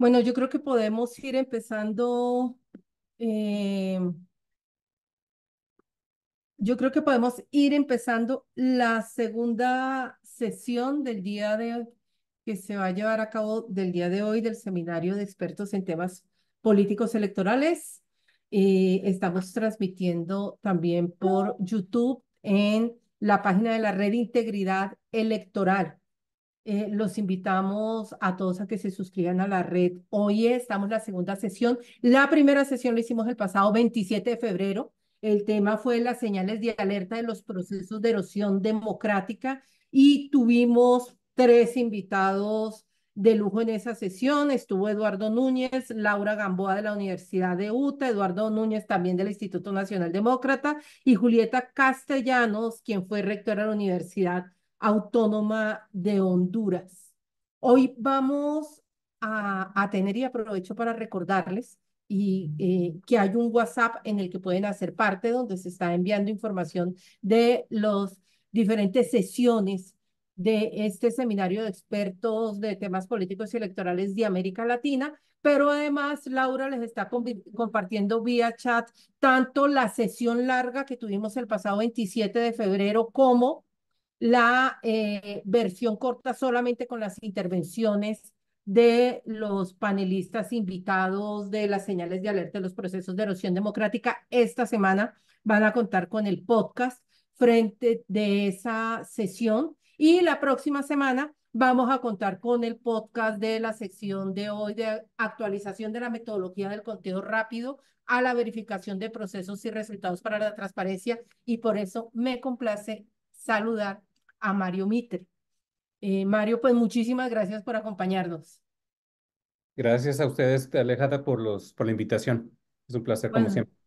Bueno, yo creo que podemos ir empezando. Eh, yo creo que podemos ir empezando la segunda sesión del día de que se va a llevar a cabo del día de hoy del seminario de expertos en temas políticos electorales. Eh, estamos transmitiendo también por YouTube en la página de la Red Integridad Electoral. Eh, los invitamos a todos a que se suscriban a la red. Hoy estamos en la segunda sesión. La primera sesión la hicimos el pasado 27 de febrero. El tema fue las señales de alerta de los procesos de erosión democrática y tuvimos tres invitados de lujo en esa sesión. Estuvo Eduardo Núñez, Laura Gamboa de la Universidad de Utah, Eduardo Núñez también del Instituto Nacional Demócrata y Julieta Castellanos, quien fue rectora de la Universidad Autónoma de Honduras. Hoy vamos a, tener y aprovecho para recordarles y eh, que hay un WhatsApp en el que pueden hacer parte, donde se está enviando información de las diferentes sesiones de este seminario de expertos de temas políticos y electorales de América Latina, pero además Laura les está compartiendo vía chat tanto la sesión larga que tuvimos el pasado 27 de febrero como la eh, versión corta solamente con las intervenciones de los panelistas invitados de las señales de alerta de los procesos de erosión democrática. Esta semana van a contar con el podcast frente de esa sesión y la próxima semana vamos a contar con el podcast de la sección de hoy de actualización de la metodología del conteo rápido a la verificación de procesos y resultados para la transparencia y por eso me complace saludar a Mario Mitre. Eh, Mario, pues muchísimas gracias por acompañarnos. Gracias a ustedes, Alejada, por, los, por la invitación. Es un placer, como siempre.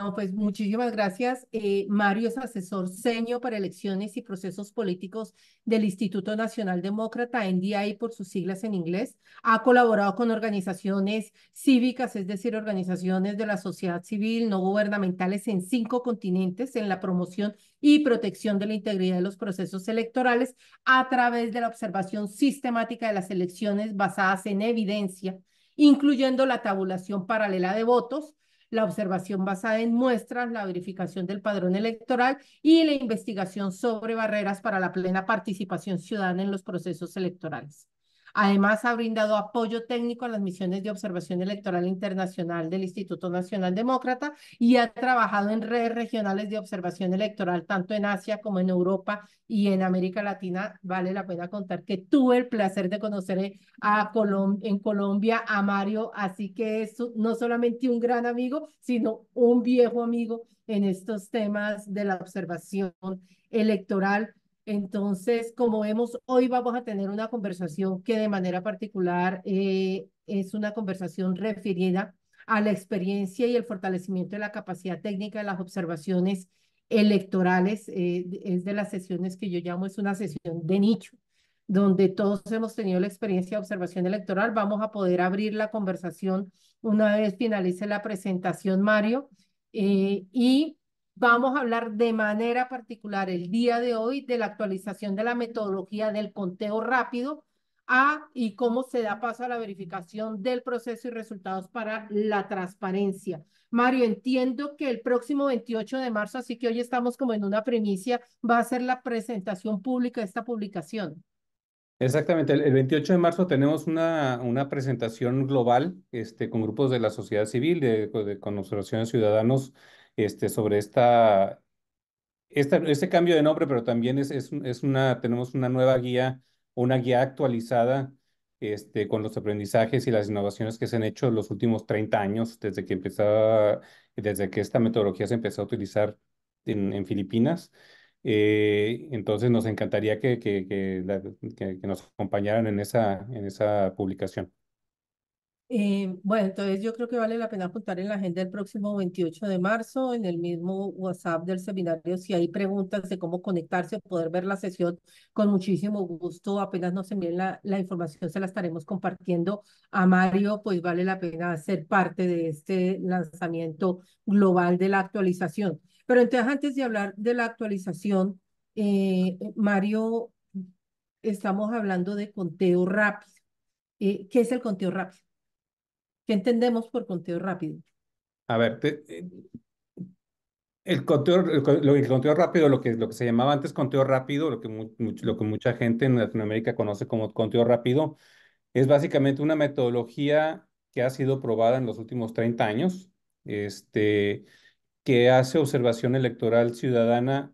No, pues muchísimas gracias. Eh, Mario es asesor seño para elecciones y procesos políticos del Instituto Nacional Demócrata, NDI por sus siglas en inglés. Ha colaborado con organizaciones cívicas, es decir, organizaciones de la sociedad civil, no gubernamentales en cinco continentes en la promoción y protección de la integridad de los procesos electorales a través de la observación sistemática de las elecciones basadas en evidencia, incluyendo la tabulación paralela de votos la observación basada en muestras, la verificación del padrón electoral y la investigación sobre barreras para la plena participación ciudadana en los procesos electorales. Además, ha brindado apoyo técnico a las misiones de observación electoral internacional del Instituto Nacional Demócrata y ha trabajado en redes regionales de observación electoral, tanto en Asia como en Europa y en América Latina. Vale la pena contar que tuve el placer de conocer eh, a en Colombia a Mario, así que es no solamente un gran amigo, sino un viejo amigo en estos temas de la observación electoral entonces, como vemos, hoy vamos a tener una conversación que de manera particular eh, es una conversación referida a la experiencia y el fortalecimiento de la capacidad técnica de las observaciones electorales. Eh, es de las sesiones que yo llamo, es una sesión de nicho, donde todos hemos tenido la experiencia de observación electoral. Vamos a poder abrir la conversación una vez finalice la presentación, Mario. Eh, y Vamos a hablar de manera particular el día de hoy de la actualización de la metodología del conteo rápido a, y cómo se da paso a la verificación del proceso y resultados para la transparencia. Mario, entiendo que el próximo 28 de marzo, así que hoy estamos como en una primicia, va a ser la presentación pública de esta publicación. Exactamente, el, 28 de marzo tenemos una, una presentación global este, con grupos de la sociedad civil, con observaciones ciudadanos este, sobre esta, este cambio de nombre, pero también es, una, tenemos una nueva guía, una guía actualizada este, con los aprendizajes y las innovaciones que se han hecho en los últimos 30 años, desde que, empezaba, desde que esta metodología se empezó a utilizar en, Filipinas. Eh, entonces nos encantaría que, que, nos acompañaran en esa, en esa publicación. Eh, bueno, entonces yo creo que vale la pena apuntar en la agenda el próximo 28 de marzo, en el mismo WhatsApp del seminario, si hay preguntas de cómo conectarse o poder ver la sesión, con muchísimo gusto, apenas nos envíen la, información, se la estaremos compartiendo a Mario, pues vale la pena ser parte de este lanzamiento global de la actualización. Pero entonces antes de hablar de la actualización, eh, Mario, estamos hablando de conteo rápido. Eh, ¿Qué es el conteo rápido? ¿Qué entendemos por conteo rápido? A ver, eh, el, conteo, el conteo rápido, lo que, lo que se llamaba antes conteo rápido, lo que, lo que mucha gente en Latinoamérica conoce como conteo rápido, es básicamente una metodología que ha sido probada en los últimos 30 años, este, que hace observación electoral ciudadana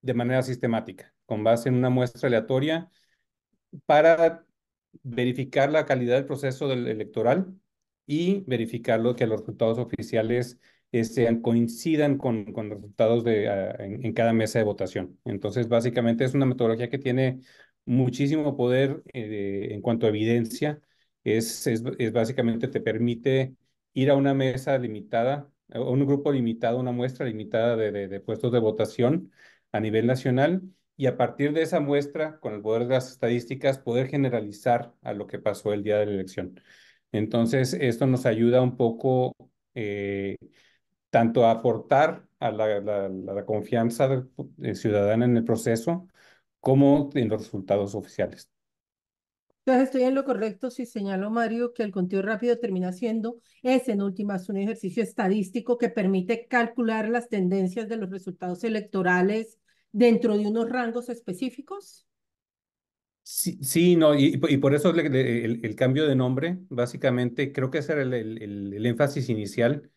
de manera sistemática, con base en una muestra aleatoria para verificar la calidad del proceso del electoral y verificarlo que los resultados oficiales eh, sean, coincidan con, con resultados de, ah, en, cada mesa de votación. Entonces, básicamente es una metodología que tiene muchísimo poder eh, en cuanto a evidencia. Es, es, básicamente te permite ir a una mesa limitada, a un grupo limitado, una muestra limitada de puestos de votación a nivel nacional y a partir de esa muestra, con el poder de las estadísticas, poder generalizar a lo que pasó el día de la elección. Entonces, esto nos ayuda un poco eh, tanto a aportar a la, confianza del, ciudadano ciudadana en el proceso como en los resultados oficiales. Entonces estoy en lo correcto si señalo, Mario, que el conteo rápido termina siendo, es en últimas un ejercicio estadístico que permite calcular las tendencias de los resultados electorales dentro de unos rangos específicos. Sí, no, y, por eso el, cambio de nombre, básicamente, creo que ese era el, énfasis inicial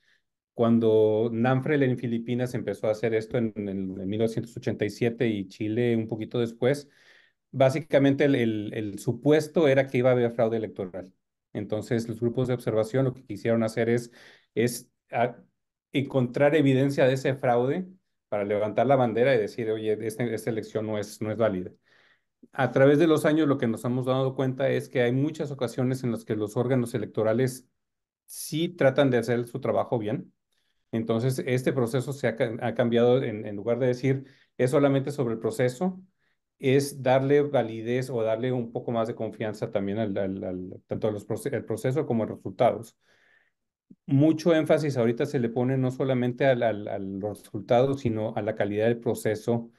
cuando Namfrel en Filipinas empezó a hacer esto en, 1987 y Chile un poquito después. Básicamente el, supuesto era que iba a haber fraude electoral. Entonces los grupos de observación lo que quisieron hacer es, ah, encontrar evidencia de ese fraude para levantar la bandera y decir, oye, esta, esta elección no es, no es válida a través de los años lo que nos hemos dado cuenta es que hay muchas ocasiones en las que los órganos electorales sí tratan de hacer su trabajo bien. Entonces, este proceso se ha, cambiado en, lugar de decir es solamente sobre el proceso, es darle validez o darle un poco más de confianza también al, tanto al proceso como a los resultados. Mucho énfasis ahorita se le pone no solamente al, al, al resultado, sino a la calidad del proceso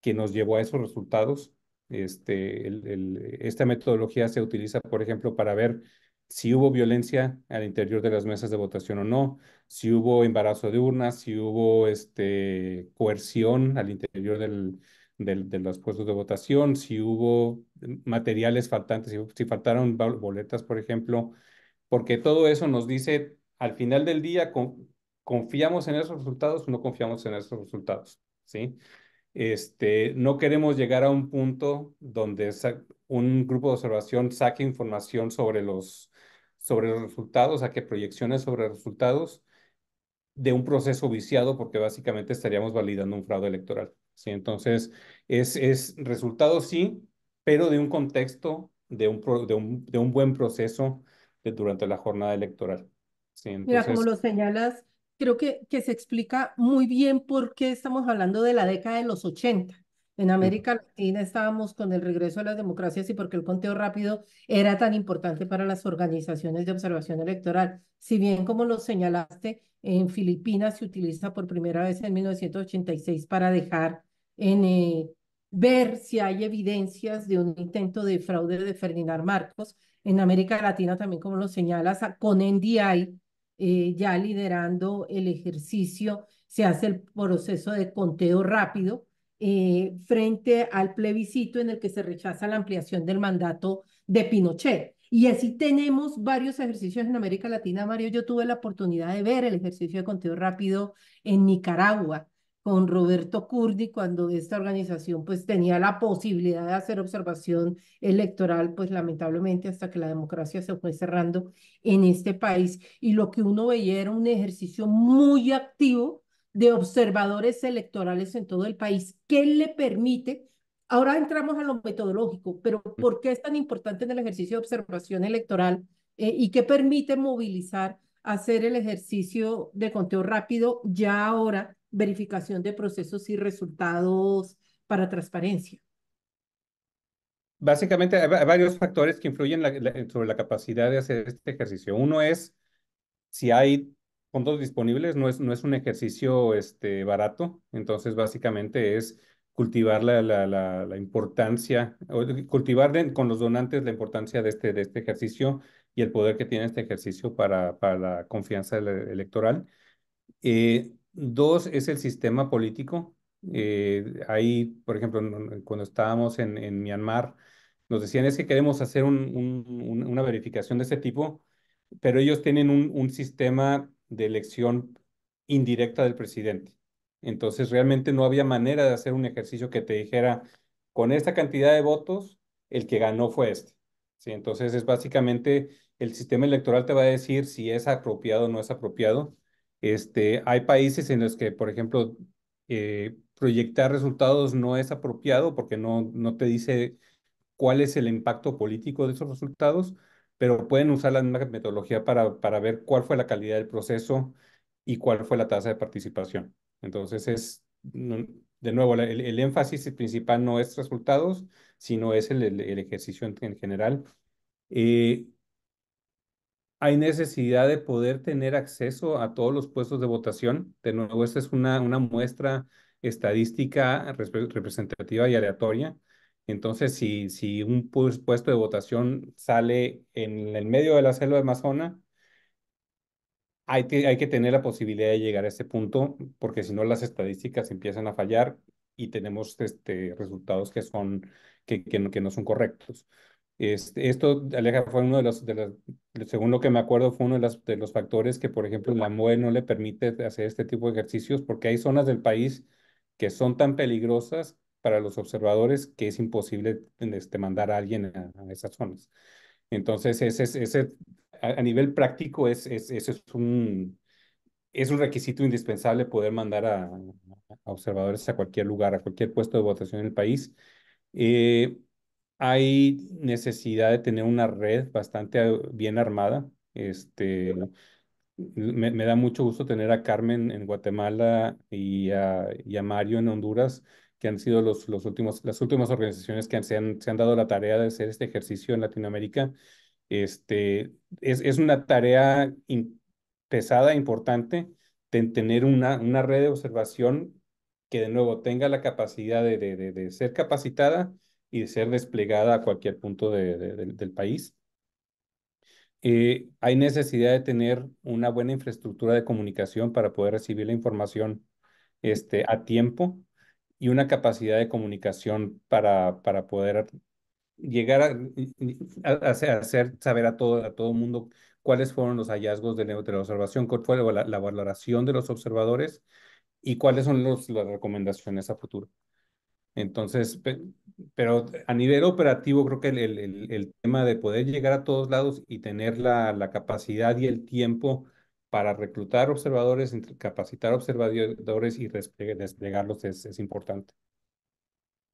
que nos llevó a esos resultados este, el, esta metodología se utiliza, por ejemplo, para ver si hubo violencia al interior de las mesas de votación o no, si hubo embarazo de urnas, si hubo este, coerción al interior del, del, de los puestos de votación, si hubo materiales faltantes, si, faltaron boletas, por ejemplo, porque todo eso nos dice, al final del día, confiamos en esos resultados o no confiamos en esos resultados, ¿sí? Este, no queremos llegar a un punto donde un grupo de observación saque información sobre los, sobre los resultados, saque proyecciones sobre resultados de un proceso viciado, porque básicamente estaríamos validando un fraude electoral. ¿sí? Entonces, es, es resultado sí, pero de un contexto, de un, de un, buen proceso durante la jornada electoral. Mira, como lo señalas, creo que, que se explica muy bien por qué estamos hablando de la década de los 80. En América Latina estábamos con el regreso a las democracias y porque el conteo rápido era tan importante para las organizaciones de observación electoral. Si bien, como lo señalaste, en Filipinas se utiliza por primera vez en 1986 para dejar en eh, ver si hay evidencias de un intento de fraude de Ferdinand Marcos. En América Latina también, como lo señalas, con NDI eh, ya liderando el ejercicio, se hace el proceso de conteo rápido eh, frente al plebiscito en el que se rechaza la ampliación del mandato de Pinochet. Y así tenemos varios ejercicios en América Latina, Mario. Yo tuve la oportunidad de ver el ejercicio de conteo rápido en Nicaragua con Roberto Curdi cuando esta organización pues tenía la posibilidad de hacer observación electoral, pues lamentablemente hasta que la democracia se fue cerrando en este país y lo que uno veía era un ejercicio muy activo de observadores electorales en todo el país que le permite Ahora entramos a lo metodológico, pero ¿por qué es tan importante en el ejercicio de observación electoral eh, y qué permite movilizar hacer el ejercicio de conteo rápido ya ahora verificación de procesos y resultados para transparencia? Básicamente hay varios factores que influyen sobre la capacidad de hacer este ejercicio. Uno es si hay fondos disponibles, no es, no es un ejercicio este, barato, entonces básicamente es cultivar la, la, importancia, cultivar con los donantes la importancia de este, de este ejercicio y el poder que tiene este ejercicio para, para la confianza electoral. Y eh, Dos es el sistema político. Eh, ahí, por ejemplo, cuando estábamos en, en, Myanmar, nos decían es que queremos hacer una verificación de ese tipo, pero ellos tienen un, sistema de elección indirecta del presidente. Entonces, realmente no había manera de hacer un ejercicio que te dijera, con esta cantidad de votos, el que ganó fue este. ¿Sí? Entonces, es básicamente el sistema electoral te va a decir si es apropiado o no es apropiado. Este, hay países en los que, por ejemplo, eh, proyectar resultados no es apropiado porque no, no te dice cuál es el impacto político de esos resultados, pero pueden usar la misma metodología para, para ver cuál fue la calidad del proceso y cuál fue la tasa de participación. Entonces, es, de nuevo, el, énfasis principal no es resultados, sino es el, ejercicio en, general. Eh, hay necesidad de poder tener acceso a todos los puestos de votación. De nuevo, esta es una, muestra estadística representativa y aleatoria. Entonces, si, un puesto de votación sale en el medio de la selva de hay que, hay que tener la posibilidad de llegar a ese punto, porque si no las estadísticas empiezan a fallar y tenemos este, resultados que, son, que no son correctos. Este, esto, Aleja, fue uno de los, de según lo que me acuerdo, fue uno de los, de los factores que, por ejemplo, la MOE no le permite hacer este tipo de ejercicios porque hay zonas del país que son tan peligrosas para los observadores que es imposible este, mandar a alguien a, esas zonas. Entonces, ese, ese, a, nivel práctico, es, es, ese es un, es un requisito indispensable poder mandar a, observadores a cualquier lugar, a cualquier puesto de votación en el país. Eh, hay necesidad de tener una red bastante eh, bien armada. Este, me, da mucho gusto tener a Carmen en Guatemala y a, Mario en Honduras, que han sido los, últimos, las últimas organizaciones que se, han, dado la tarea de hacer este ejercicio en Latinoamérica. Este, es, una tarea pesada, importante, tener una, red de observación que de nuevo tenga la capacidad de ser capacitada y de ser desplegada a cualquier punto del país. Eh, hay necesidad de tener una buena infraestructura de comunicación para poder recibir la información este, a tiempo y una capacidad de comunicación para, para poder llegar a, hacer saber a todo, a todo mundo cuáles fueron los hallazgos de la, observación, cuál fue la, valoración de los observadores y cuáles son las recomendaciones a futuro. Entonces, pero a nivel operativo creo que el, tema de poder llegar a todos lados y tener la, capacidad y el tiempo para reclutar observadores, capacitar observadores y desplegarlos es importante.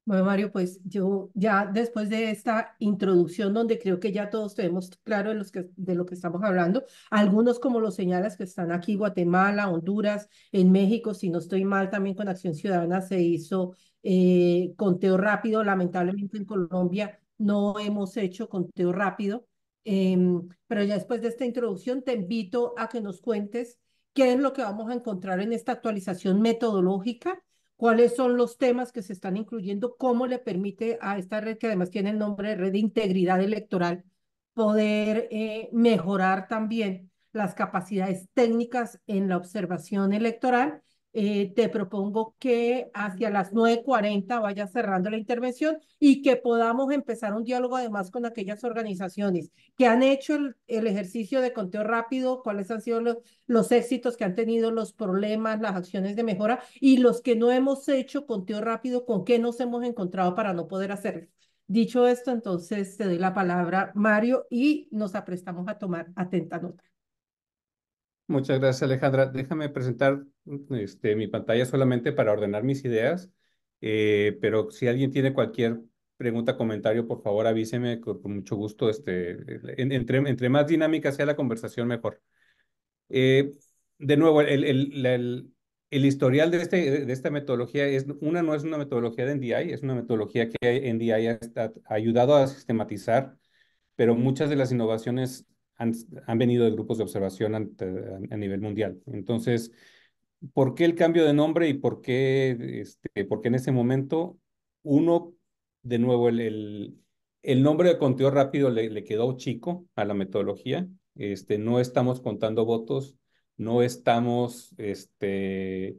Bueno, Mario, pues yo ya después de esta introducción donde creo que ya todos tenemos claro de, los que, de lo que estamos hablando, algunos como los señalas que están aquí, Guatemala, Honduras, en México, si no estoy mal, también con Acción Ciudadana se hizo eh, conteo rápido, lamentablemente en Colombia no hemos hecho conteo rápido, em, pero ya después de esta introducción te invito a que nos cuentes qué es lo que vamos a encontrar en esta actualización metodológica cuáles son los temas que se están incluyendo, cómo le permite a esta red, que además tiene el nombre de Red de Integridad Electoral, poder eh, mejorar también las capacidades técnicas en la observación electoral eh, te propongo que hacia las 9.40 vaya cerrando la intervención y que podamos empezar un diálogo además con aquellas organizaciones que han hecho el, ejercicio de conteo rápido, cuáles han sido los, los, éxitos que han tenido, los problemas, las acciones de mejora y los que no hemos hecho conteo rápido, con qué nos hemos encontrado para no poder hacerlo. Dicho esto, entonces te doy la palabra, Mario, y nos aprestamos a tomar atenta nota. Muchas gracias, Alejandra. Déjame presentar este, mi pantalla solamente para ordenar mis ideas, eh, pero si alguien tiene cualquier pregunta, comentario, por favor avíseme con, mucho gusto. Este, entre, entre más dinámica sea la conversación, mejor. Eh, de nuevo, el, el, el, historial de, este, de esta metodología es, una no es una metodología de NDI, es una metodología que NDI ha, ha ayudado a sistematizar, pero muchas de las innovaciones han, venido de grupos de observación a, nivel mundial. Entonces, ¿por qué el cambio de nombre y por qué, este, porque en ese momento uno, de nuevo, el, nombre de conteo rápido le, quedó chico a la metodología. Este, no estamos contando votos, no estamos, este,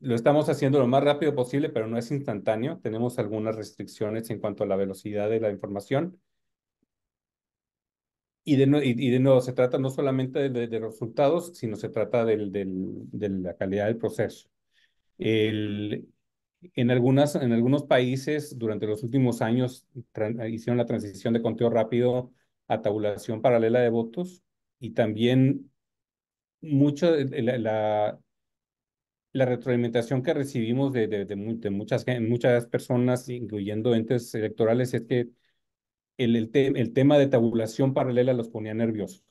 lo estamos haciendo lo más rápido posible, pero no es instantáneo. Tenemos algunas restricciones en cuanto a la velocidad de la información. Y de, nuevo, se trata no solamente de, resultados, sino se trata de la calidad del proceso. en, algunas, en algunos países, durante los últimos años, hicieron la transición de conteo rápido a tabulación paralela de votos y también mucho la, retroalimentación que recibimos de, muchas, muchas personas, incluyendo entes electorales, es que el, el, el tema de tabulación paralela los ponía nerviosos,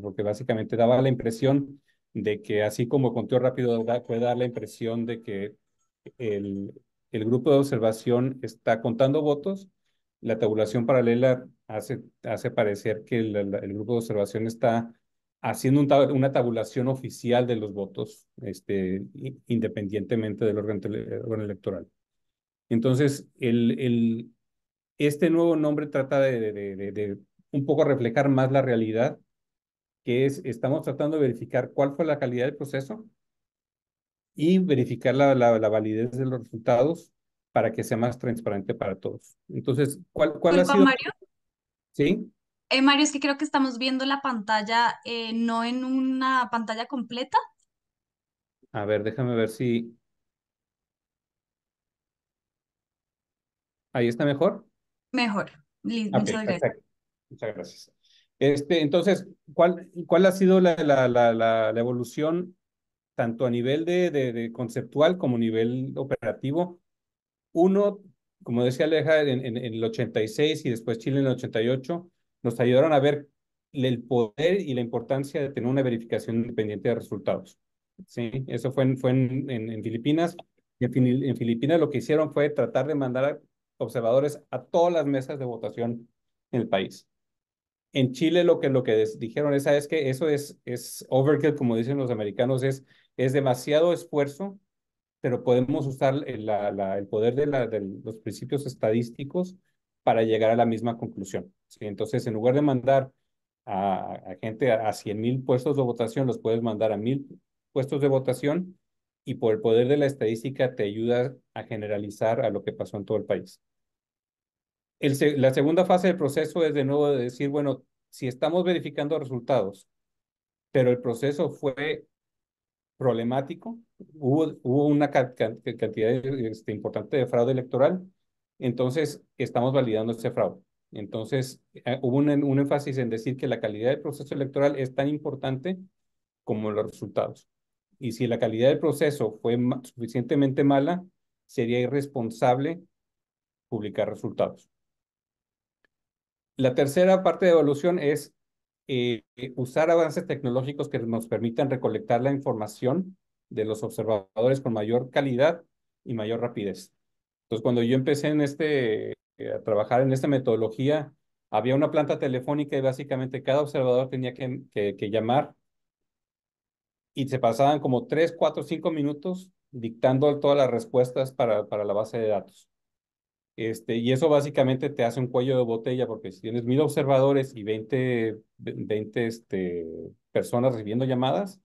porque básicamente daba la impresión de que así como conteo rápido puede dar la impresión de que el, el grupo de observación está contando votos, la tabulación paralela hace, hace parecer que el, el grupo de observación está haciendo una tabulación oficial de los votos, este, independientemente del órgano, órgano electoral. Entonces, el, el, este nuevo nombre trata de, un poco reflejar más la realidad, que es, estamos tratando de verificar cuál fue la calidad del proceso y verificar la, la, validez de los resultados para que sea más transparente para todos. Entonces, ¿cuál, cuál pues, ha sido? Mario? Sí. Eh, Mario, es que creo que estamos viendo la pantalla eh, no en una pantalla completa. A ver, déjame ver si... ¿Ahí está mejor? Mejor. Ah, muchas gracias. Este, entonces, ¿cuál, ¿cuál ha sido la, la, la, la evolución tanto a nivel de, de, conceptual como a nivel operativo? Uno, como decía Aleja, en, en, el 86 y después Chile en el 88, nos ayudaron a ver el poder y la importancia de tener una verificación independiente de resultados. ¿Sí? Eso fue en, fue en, en, Filipinas. en, Filipinas lo que hicieron fue tratar de mandar a observadores a todas las mesas de votación en el país. En Chile lo que, lo que dijeron esa es que eso es, es overkill, como dicen los americanos, es, es demasiado esfuerzo, pero podemos usar el, la, la, el poder de, la, de, los principios estadísticos para llegar a la misma conclusión. ¿sí? Entonces, en lugar de mandar a, gente a, a mil puestos de votación, los puedes mandar a mil puestos de votación y por el poder de la estadística te ayuda a generalizar a lo que pasó en todo el país la segunda fase del proceso es de nuevo decir, bueno, si estamos verificando resultados, pero el proceso fue problemático, hubo, hubo una cantidad este, importante de fraude electoral, entonces estamos validando ese fraude. Entonces, eh, hubo un, un, énfasis en decir que la calidad del proceso electoral es tan importante como los resultados. Y si la calidad del proceso fue suficientemente mala, sería irresponsable publicar resultados. La tercera parte de evolución es eh, usar avances tecnológicos que nos permitan recolectar la información de los observadores con mayor calidad y mayor rapidez. Entonces, cuando yo empecé en este, eh, a trabajar en esta metodología, había una planta telefónica y básicamente cada observador tenía que, que, llamar y se pasaban como 3, 4, cinco minutos dictando todas las respuestas para, para la base de datos. Este, y eso básicamente te hace un cuello de botella, porque si tienes mil observadores y 20, 20 este, personas recibiendo llamadas,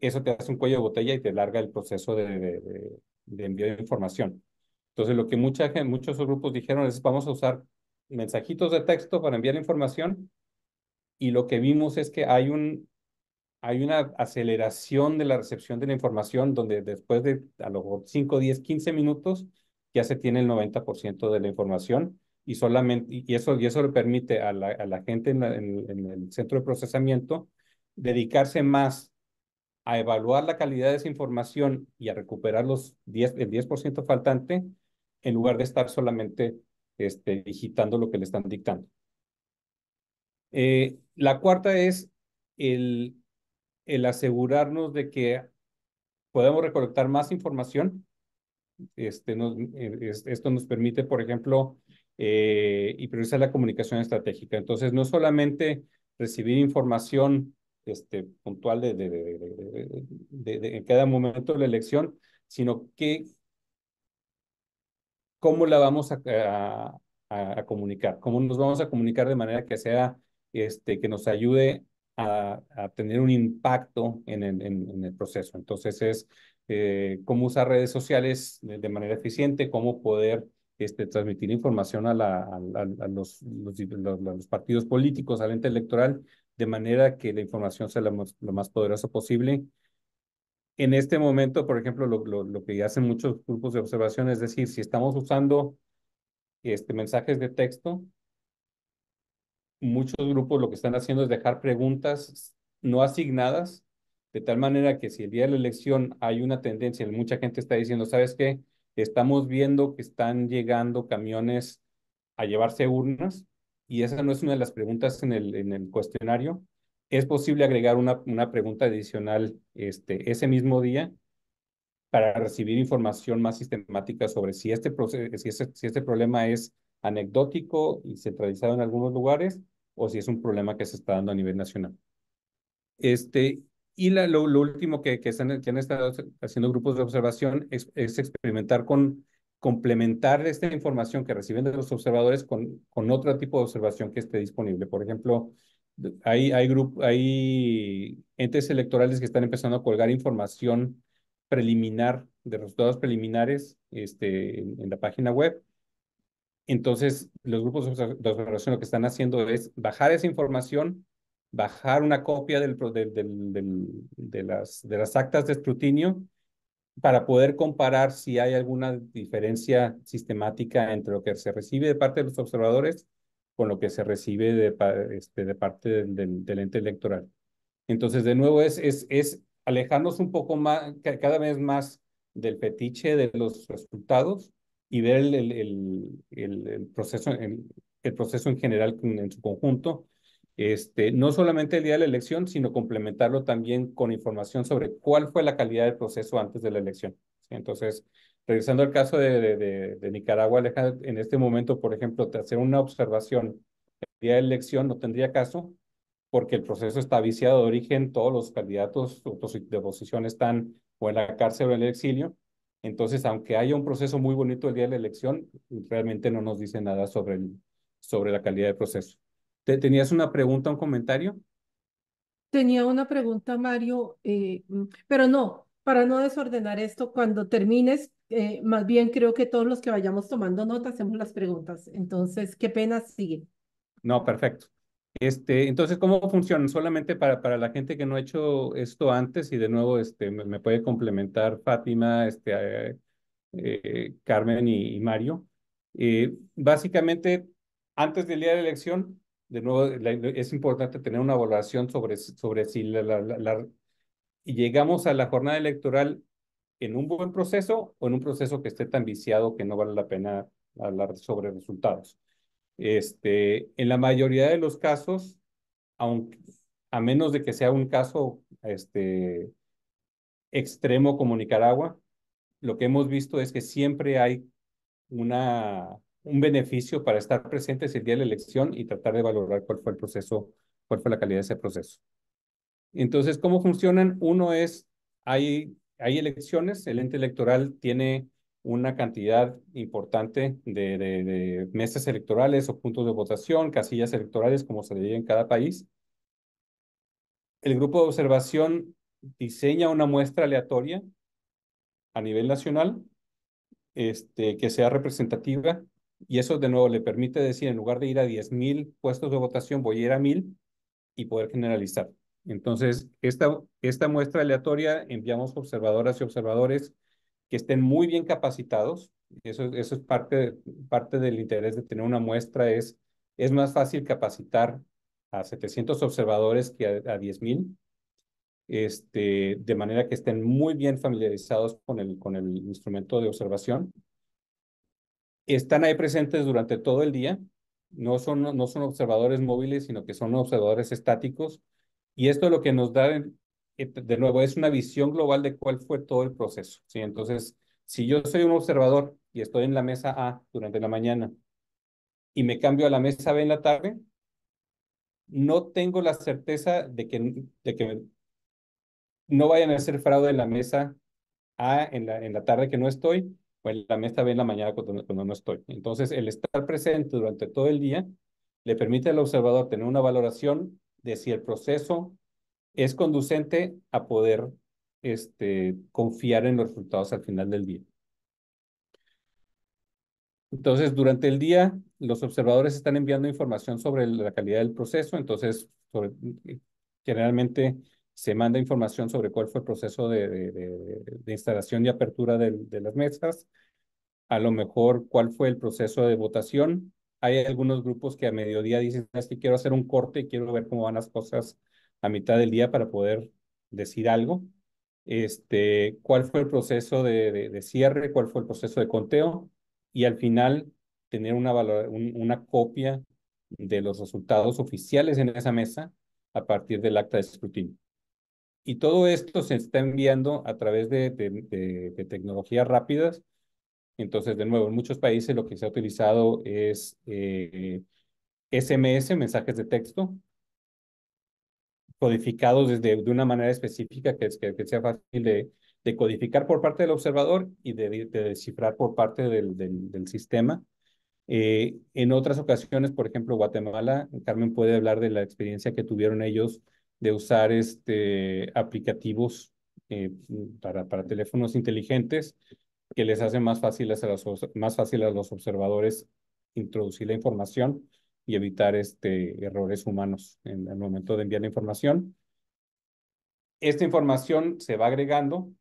eso te hace un cuello de botella y te larga el proceso de, de, envío de información. Entonces, lo que mucha, muchos grupos dijeron es, vamos a usar mensajitos de texto para enviar información. Y lo que vimos es que hay, hay una aceleración de la recepción de la información, donde después de a lo mejor 5, 10, 15 minutos, ya se tiene el 90% de la información y solamente y eso eso le permite a la, gente en, el centro de procesamiento dedicarse más a evaluar la calidad de esa información y a recuperar los el 10% faltante en lugar de estar solamente este, digitando lo que le están dictando. Eh, la cuarta es el, el asegurarnos de que podemos recolectar más información este, nos, eh, esto nos permite, por ejemplo, eh, y priorizar la comunicación estratégica. Entonces, no solamente recibir información este, puntual de, en cada momento de la elección, sino que cómo la vamos a, a, comunicar, cómo nos vamos a comunicar de manera que sea, este, que nos ayude a, tener un impacto en el proceso. Entonces es eh, cómo usar redes sociales de manera eficiente, cómo poder este, transmitir información a, los, los, partidos políticos, al ente electoral, de manera que la información sea lo más, lo poderosa posible. En este momento, por ejemplo, lo, lo, lo, que hacen muchos grupos de observación es decir, si estamos usando este, mensajes de texto, muchos grupos lo que están haciendo es dejar preguntas no asignadas de tal manera que si el día de la elección hay una tendencia, mucha gente está diciendo, ¿sabes qué? Estamos viendo que están llegando camiones a llevarse urnas y esa no es una de las preguntas en el, en el cuestionario. Es posible agregar una, una pregunta adicional este, ese mismo día para recibir información más sistemática sobre si este, proceso, si, este, si este problema es anecdótico y centralizado en algunos lugares o si es un problema que se está dando a nivel nacional. Este, y lo, último que, están, que han estado haciendo grupos de observación es, experimentar con complementar esta información que reciben de los observadores con, con otro tipo de observación que esté disponible. Por ejemplo, hay, hay, hay entes electorales que están empezando a colgar información preliminar, de resultados preliminares este, en, en la página web. Entonces, los grupos de observación lo que están haciendo es bajar esa información, bajar una copia de, las, de las actas de escrutinio para poder comparar si hay alguna diferencia sistemática entre lo que se recibe de parte de los observadores con lo que se recibe de, este, parte del, ente electoral. Entonces, de nuevo, es, es, es alejarnos un poco más, cada vez más del fetiche de los resultados y ver el, el, el, el proceso, el, proceso en general en su conjunto este, no solamente el día de la elección, sino complementarlo también con información sobre cuál fue la calidad del proceso antes de la elección. Entonces, regresando al caso de, de, de, Nicaragua, en este momento, por ejemplo, hacer una observación el día de la elección no tendría caso porque el proceso está viciado de origen, todos los candidatos de oposición están o en la cárcel o en el exilio. Entonces, aunque haya un proceso muy bonito el día de la elección, realmente no nos dice nada sobre, sobre la calidad del proceso tenías una pregunta, un comentario? Tenía una pregunta, Mario, eh, mm, pero no, para no desordenar esto, cuando termines, eh, más bien creo que todos los que vayamos tomando nota hacemos las preguntas. Entonces, qué pena, sigue. No, perfecto. Este, entonces, ¿cómo funciona? Solamente para, para la gente que no ha hecho esto antes y de nuevo este, me, puede complementar Fátima, este, eh, Carmen y, y Mario. básicamente, antes del día de la elección, de nuevo, es importante tener una evaluación sobre, sobre si llegamos a la jornada electoral en un buen proceso o en un proceso que esté tan viciado que no vale la pena hablar sobre resultados. Este, en la mayoría de los casos, aunque, a menos de que sea un caso este, extremo como Nicaragua, lo que hemos visto es que siempre hay una un beneficio para estar presente el día de la elección y tratar de valorar cuál fue el proceso, cuál fue la calidad de ese proceso. Entonces, ¿cómo funcionan? Uno es, hay, hay elecciones, el ente electoral tiene una cantidad importante de, de, de mesas electorales o puntos de votación, casillas electorales, como se diría en cada país. El grupo de observación diseña una muestra aleatoria a nivel nacional este, que sea representativa y eso de nuevo le permite decir, en lugar de ir a 10.000 puestos de votación, voy a ir a 1.000 y poder generalizar. Entonces, esta, esta muestra aleatoria enviamos observadoras y observadores que estén muy bien capacitados. Eso, eso es parte, parte del interés de tener una muestra, es, es más fácil capacitar a 700 observadores que a, a 10.000, este, de manera que estén muy bien familiarizados con el, con el instrumento de observación están ahí presentes durante todo el día, no son, no son observadores móviles, sino que son observadores estáticos. Y esto es lo que nos da, eh, de nuevo, es una visión global de cuál fue todo el proceso. ¿sí? Entonces, si yo soy un observador y estoy en la mesa A durante la mañana y me cambio a la mesa B en la tarde, no tengo la certeza de que, de que no vayan a hacer fraude en la mesa A en la, en la tarde que no estoy, o pues, la mesa ve en la mañana cuando, no estoy. Entonces, el estar presente durante todo el día le permite al observador tener una valoración de si el proceso es conducente a poder este, confiar en los resultados al final del día. Entonces, durante el día, los observadores están enviando información sobre la calidad del proceso, entonces, eh, generalmente se manda información sobre cuál fue el proceso de, instalación y apertura de, las mesas, a lo mejor cuál fue el proceso de votación. Hay algunos grupos que a mediodía dicen, es que quiero hacer un corte y quiero ver cómo van las cosas a mitad del día para poder decir algo. Este, cuál fue el proceso de, cierre, cuál fue el proceso de conteo y al final tener una, una copia de los resultados oficiales en esa mesa a partir del acta de escrutinio. Y todo esto se está enviando a través de, tecnologías rápidas. Entonces, de nuevo, en muchos países lo que se ha utilizado es SMS, eh, mensajes de texto, codificados desde, de una manera específica que, sea fácil de, codificar por parte del observador y de, descifrar por parte del, sistema. Eh, en otras ocasiones, por ejemplo, Guatemala, Carmen puede hablar de la experiencia que tuvieron ellos de usar este, aplicativos eh, para, para teléfonos inteligentes que les hacen más fácil, a los, más los observadores introducir la información y evitar este, errores humanos en el momento de enviar la información. Esta información se va agregando.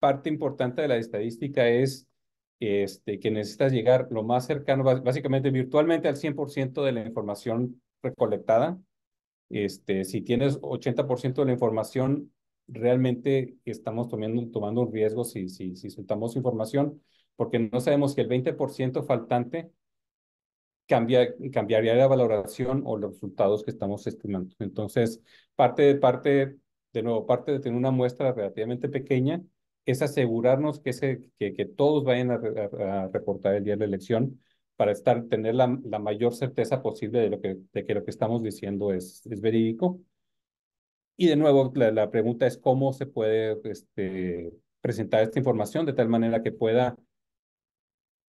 Parte importante de la estadística es este, que necesitas llegar lo más cercano, básicamente virtualmente al 100% de la información recolectada este, si tienes 80% de la información, realmente estamos tomando, tomando un riesgo si, si, si información, porque no sabemos que el 20% faltante cambia, cambiaría la valoración o los resultados que estamos estimando. Entonces, parte de parte, de nuevo, parte de tener una muestra relativamente pequeña es asegurarnos que, ese, que, que todos vayan a reportar el día de la elección para estar, tener la, mayor certeza posible de, lo que, de lo que estamos diciendo es, es verídico. Y de nuevo, la, pregunta es cómo se puede este, presentar esta información de tal manera que pueda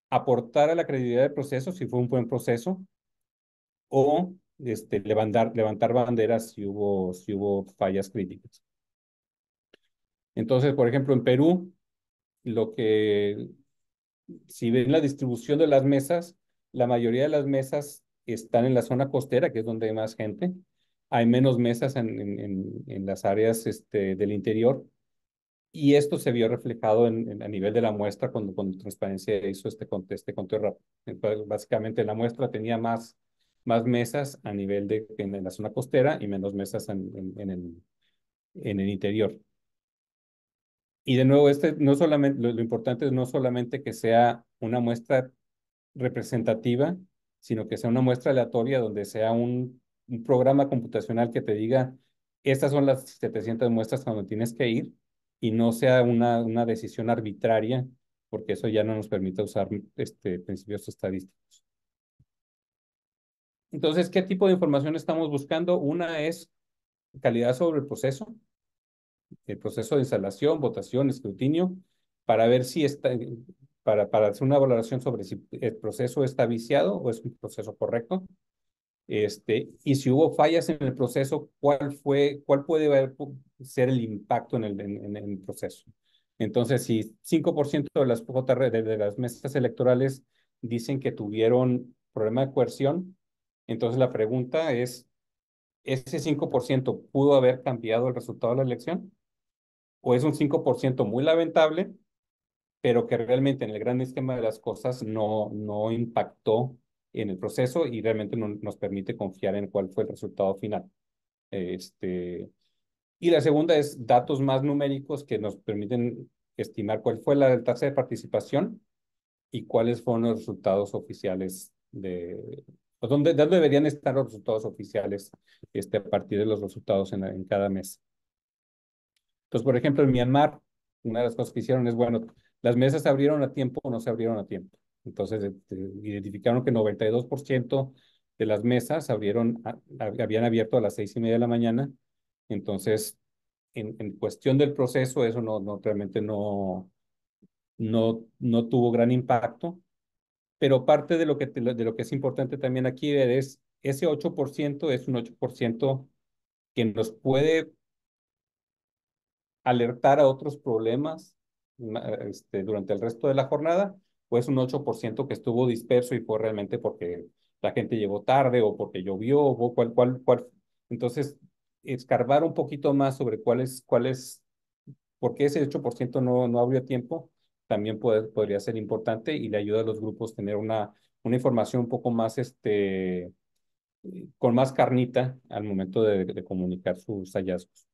aportar a la credibilidad del proceso si fue un buen proceso o este, levantar, levantar banderas si hubo, si hubo fallas críticas. Entonces, por ejemplo, en Perú, lo que, si ven la distribución de las mesas, la mayoría de las mesas están en la zona costera, que es donde hay más gente. Hay menos mesas en, las áreas este, del interior. Y esto se vio reflejado a nivel de la muestra cuando, cuando Transparencia hizo este, este conteo rápido. básicamente la muestra tenía más, más mesas a nivel de en, la zona costera y menos mesas en, el, en el interior. Y de nuevo, este no solamente, lo importante es no solamente que sea una muestra representativa, sino que sea una muestra aleatoria donde sea un, programa computacional que te diga, estas son las 700 muestras cuando tienes que ir y no sea una, una decisión arbitraria, porque eso ya no nos permite usar este, principios estadísticos. Entonces, ¿qué tipo de información estamos buscando? Una es calidad sobre el proceso, el proceso de instalación, votación, escrutinio, para ver si está, para, para hacer una valoración sobre si el proceso está viciado o es un proceso correcto. Este, y si hubo fallas en el proceso, ¿cuál, fue, cuál puede haber, ser el impacto en el, en, el proceso? Entonces, si 5% de las, de, de las mesas electorales dicen que tuvieron problema de coerción, entonces la pregunta es, ¿ese 5% pudo haber cambiado el resultado de la elección? ¿O es un 5% muy lamentable pero que realmente en el gran esquema de las cosas no, no impactó en el proceso y realmente no, nos permite confiar en cuál fue el resultado final. Este, y la segunda es datos más numéricos que nos permiten estimar cuál fue la tasa de participación y cuáles fueron los resultados oficiales de... donde dónde, deberían estar los resultados oficiales este, a partir de los resultados en, en cada mes? Entonces, por ejemplo, en Myanmar, una de las cosas que hicieron es, bueno, las mesas se abrieron a tiempo o no se abrieron a tiempo. Entonces, este, identificaron que 92% de las mesas abrieron, habían abierto a las seis y media de la mañana. Entonces, en, cuestión del proceso, eso no, no realmente no, no, no tuvo gran impacto. Pero parte de lo, que, de lo que es importante también aquí ver es ese 8% es un 8% que nos puede alertar a otros problemas este, durante el resto de la jornada, pues un 8% que estuvo disperso y fue realmente porque la gente llegó tarde o porque llovió o cual, cual, cual. Entonces, escarbar un poquito más sobre cuál es, cuál es por qué ese 8% no, no abrió tiempo, también puede, podría ser importante y le ayuda a los grupos tener una, una información un poco más, este, eh, con más carnita al momento de, de comunicar sus hallazgos.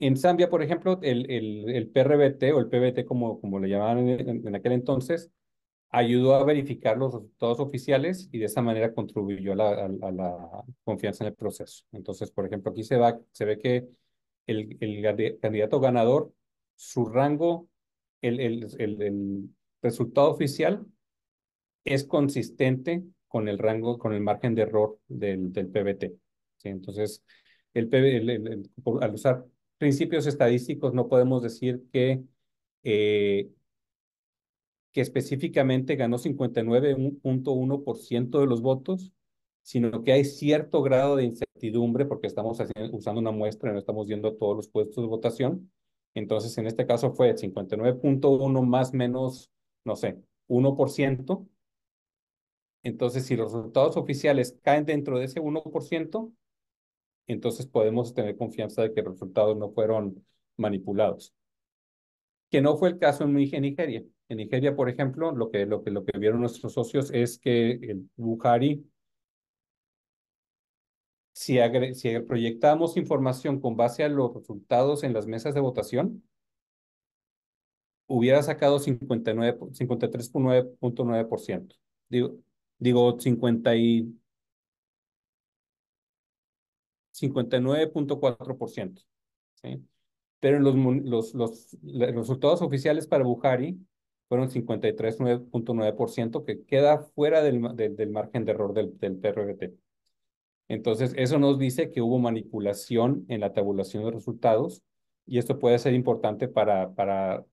En Zambia, por ejemplo, el, el, el PRBT o el PBT, como, como le llamaban en, aquel entonces, ayudó a verificar los resultados oficiales y de esa manera contribuyó a la, confianza en el proceso. Entonces, por ejemplo, aquí se, va, se ve que el, el candidato ganador, su rango, el, el resultado oficial es consistente con el rango, con el margen de error del, del PBT. ¿sí? Entonces, al usar principios estadísticos no podemos decir que, eh, que específicamente ganó 59.1% de los votos, sino que hay cierto grado de incertidumbre porque estamos usando una muestra, y no estamos viendo todos los puestos de votación. Entonces, en este caso fue 59.1 más menos, no sé, 1%. Entonces, si los resultados oficiales caen dentro de ese 1%, entonces podemos tener confianza de que los resultados no fueron manipulados. Que no fue el caso en, Nigeria. En Nigeria, por ejemplo, lo que, lo, que, lo que vieron nuestros socios es que el Buhari, si, agre, proyectamos información con base a los resultados en las mesas de votación, hubiera sacado 59, 53.9%. Digo, digo 50 y, 59.4%. ¿sí? Pero los, los, los, los, resultados oficiales para Buhari fueron 53.9%, que queda fuera del, del, margen de error del, del PRBT. Entonces, eso nos dice que hubo manipulación en la tabulación de resultados y esto puede ser importante para, para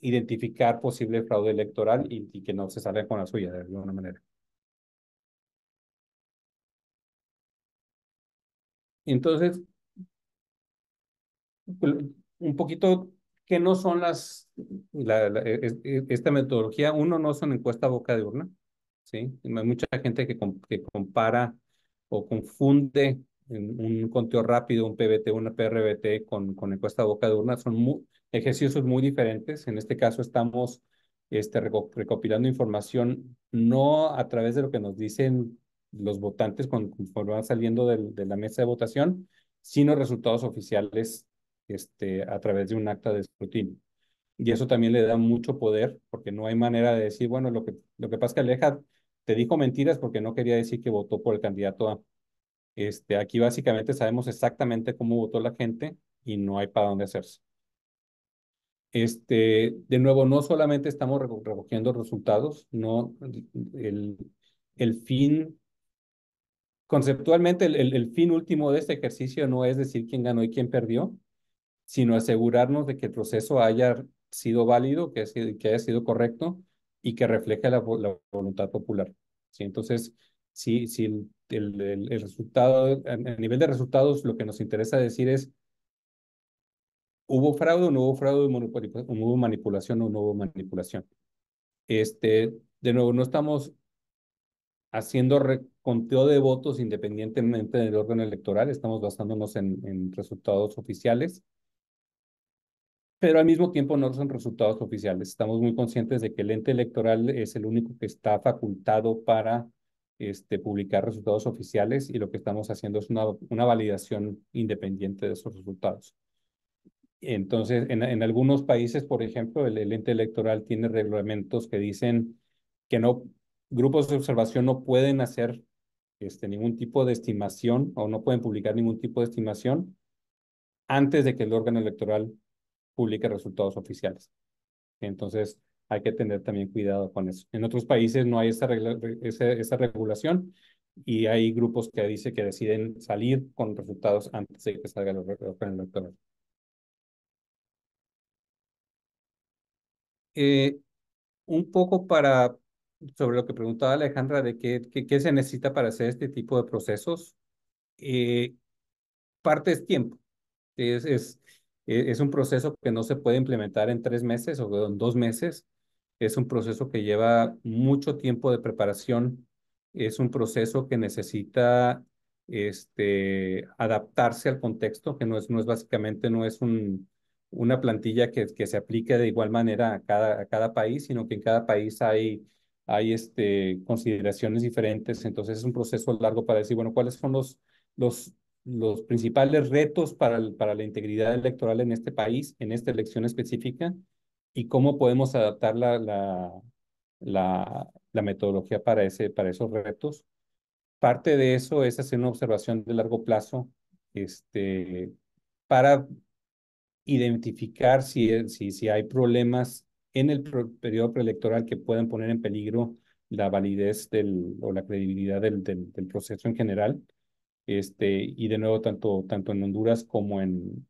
identificar posible fraude electoral y, y que no se salga con la suya de alguna manera. Entonces, un poquito que no son las, e, e, esta metodología, uno no son encuesta boca de urna, ¿sí? Hay mucha gente que, que compara o confunde un conteo rápido, un PBT, una PRBT con, con encuesta boca de urna, son ejercicios muy diferentes. En este caso estamos este, recopilando información no a través de lo que nos dicen los votantes conforme van saliendo de, la mesa de votación, sino resultados oficiales este, a través de un acta de escrutinio. Y eso también le da mucho poder, porque no hay manera de decir, bueno, lo que, lo que pasa es que Aleja te dijo mentiras porque no quería decir que votó por el candidato A. Este, aquí básicamente sabemos exactamente cómo votó la gente y no hay para dónde hacerse. Este, de nuevo, no solamente estamos recogiendo resultados, no, el, el fin conceptualmente el, fin último de este ejercicio no es decir quién ganó y quién perdió, sino asegurarnos de que el proceso haya sido válido, que, que haya sido correcto y que refleje la, voluntad popular. ¿sí? Entonces, si, el, el, resultado, a, nivel de resultados, lo que nos interesa decir es, ¿hubo fraude o no hubo fraude, hubo manipulación o no hubo manipulación? Este, de nuevo, no estamos haciendo conteo de votos independientemente del órgano electoral, estamos basándonos en, resultados oficiales, pero al mismo tiempo no son resultados oficiales. Estamos muy conscientes de que el ente electoral es el único que está facultado para este, publicar resultados oficiales y lo que estamos haciendo es una, una validación independiente de esos resultados. Entonces, en, algunos países, por ejemplo, el, el, ente electoral tiene reglamentos que dicen que no, grupos de observación no pueden hacer este, ningún tipo de estimación o no pueden publicar ningún tipo de estimación antes de que el órgano electoral publique resultados oficiales. Entonces, hay que tener también cuidado con eso. En otros países no hay esa, regulación y hay grupos que dice que deciden salir con resultados antes de que salga el órgano electoral. Eh, un poco para sobre lo que preguntaba Alejandra de qué, qué, se necesita para hacer este tipo de procesos. Eh, parte es tiempo. Es, e, es, un proceso que no se puede implementar en tres meses o en dos meses. Es un proceso que lleva mucho tiempo de preparación. Es un proceso que necesita este, adaptarse al contexto, que no es, no es básicamente, no es un, una plantilla que, que se aplique de igual manera a cada, a cada país, sino que en cada país hay hay este, consideraciones diferentes, entonces es un proceso largo para decir, bueno, cuáles son los, los, los principales retos para, para la integridad electoral en este país, en esta elección específica, y cómo podemos adaptar la, la, la, metodología para, ese, para esos retos. Parte de eso es hacer una observación de largo plazo este, para identificar si, si, si hay problemas en el periodo preelectoral que puedan poner en peligro la validez del, o la credibilidad del, del, proceso en general. Este, y de nuevo, tanto, tanto en Honduras como en,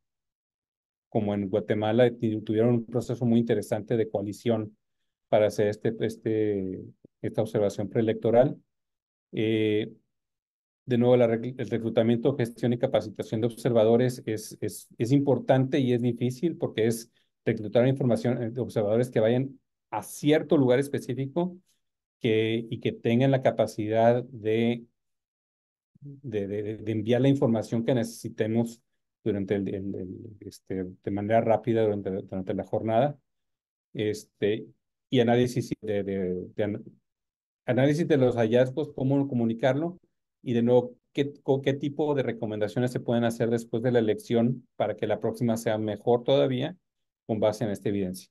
como en Guatemala, tuvieron un proceso muy interesante de coalición para hacer este, este, esta observación preelectoral. Eh, de nuevo, el reclutamiento, gestión y capacitación de observadores es, es, es importante y es difícil porque es reclutar información eh, observadores que vayan a cierto lugar específico que, y que tengan la capacidad de, de, de, enviar la información que necesitemos durante el, este, de manera rápida durante, durante la jornada. Este, y análisis de, de, análisis de los hallazgos, cómo comunicarlo y de nuevo qué, qué tipo de recomendaciones se pueden hacer después de la elección para que la próxima sea mejor todavía con base en esta evidencia.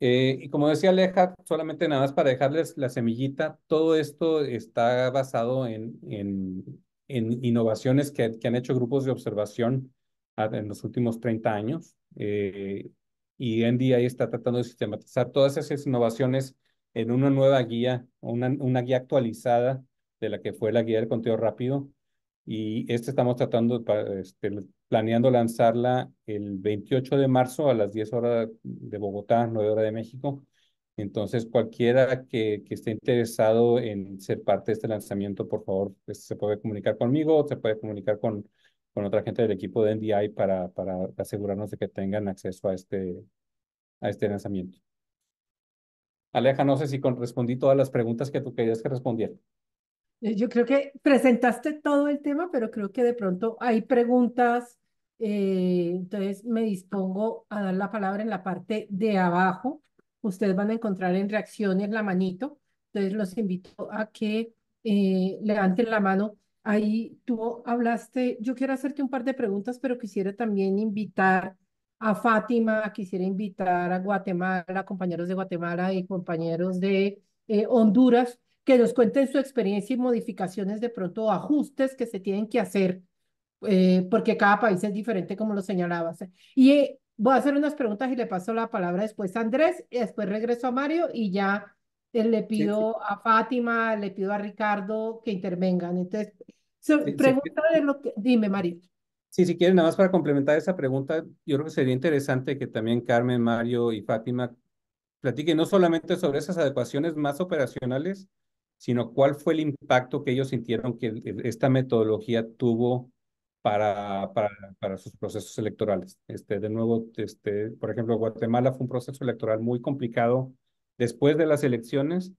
Eh, y como decía Aleja, solamente nada más para dejarles la semillita, todo esto está basado en, en, innovaciones que, han hecho grupos de observación en los últimos 30 años. Eh, y NDI está tratando de sistematizar todas esas innovaciones en una nueva guía, una, guía actualizada de la que fue la guía del conteo rápido. Y este estamos tratando, de, este, planeando lanzarla el 28 de marzo a las 10 horas de Bogotá, 9 horas de México. Entonces, cualquiera que, esté interesado en ser parte de este lanzamiento, por favor, pues, se puede comunicar conmigo, se puede comunicar con, con otra gente del equipo de NDI para, para asegurarnos de que tengan acceso a este, a este lanzamiento. Aleja, no sé si respondí todas las preguntas que tú querías que respondiera. Eh, yo creo que presentaste todo el tema, pero creo que de pronto hay preguntas. Eh, entonces me dispongo a dar la palabra en la parte de abajo. Ustedes van a encontrar en reacciones la manito. Entonces los invito a que eh, levanten la mano. Ahí tú hablaste, yo quiero hacerte un par de preguntas, pero quisiera también invitar a Fátima, quisiera invitar a Guatemala, compañeros de Guatemala y compañeros de eh, Honduras que nos cuenten su experiencia y modificaciones de pronto ajustes que se tienen que hacer, eh, porque cada país es diferente, como lo señalabas. Y eh, voy a hacer unas preguntas y le paso la palabra después a Andrés, y después regreso a Mario y ya él eh, le pido a Fátima, le pido a Ricardo que intervengan. Entonces, pregunta de lo que... Dime, Mario. Sí, si quieren, nada más para complementar esa pregunta, yo creo que sería interesante que también Carmen, Mario y Fátima platiquen no solamente sobre esas adecuaciones más operacionales, sino cuál fue el impacto que ellos sintieron que esta metodología tuvo para, para, sus procesos electorales. Este, de nuevo, este, por ejemplo, Guatemala fue un proceso electoral muy complicado después de las elecciones,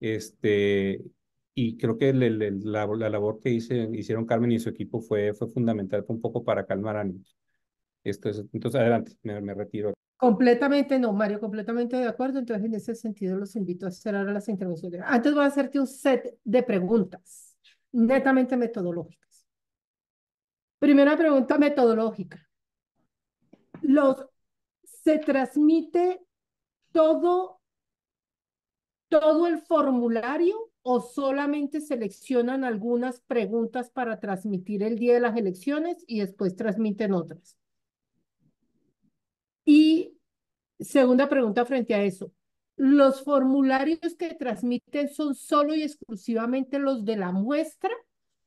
este, y creo que la, labor que hice, hicieron Carmen y su equipo fue, fue fundamental fue un poco para calmar ánimos. Esto entonces, adelante, me retiro. Completamente no, Mario, completamente de acuerdo. Entonces, en ese sentido, los invito a hacer ahora las intervenciones. Antes voy a hacerte un set de preguntas netamente metodológicas. Primera pregunta metodológica. Los, ¿Se transmite todo, todo el formulario o solamente seleccionan algunas preguntas para transmitir el día de las elecciones y después transmiten otras? Y Segunda pregunta frente a eso. ¿Los formularios que transmiten son solo y exclusivamente los de la muestra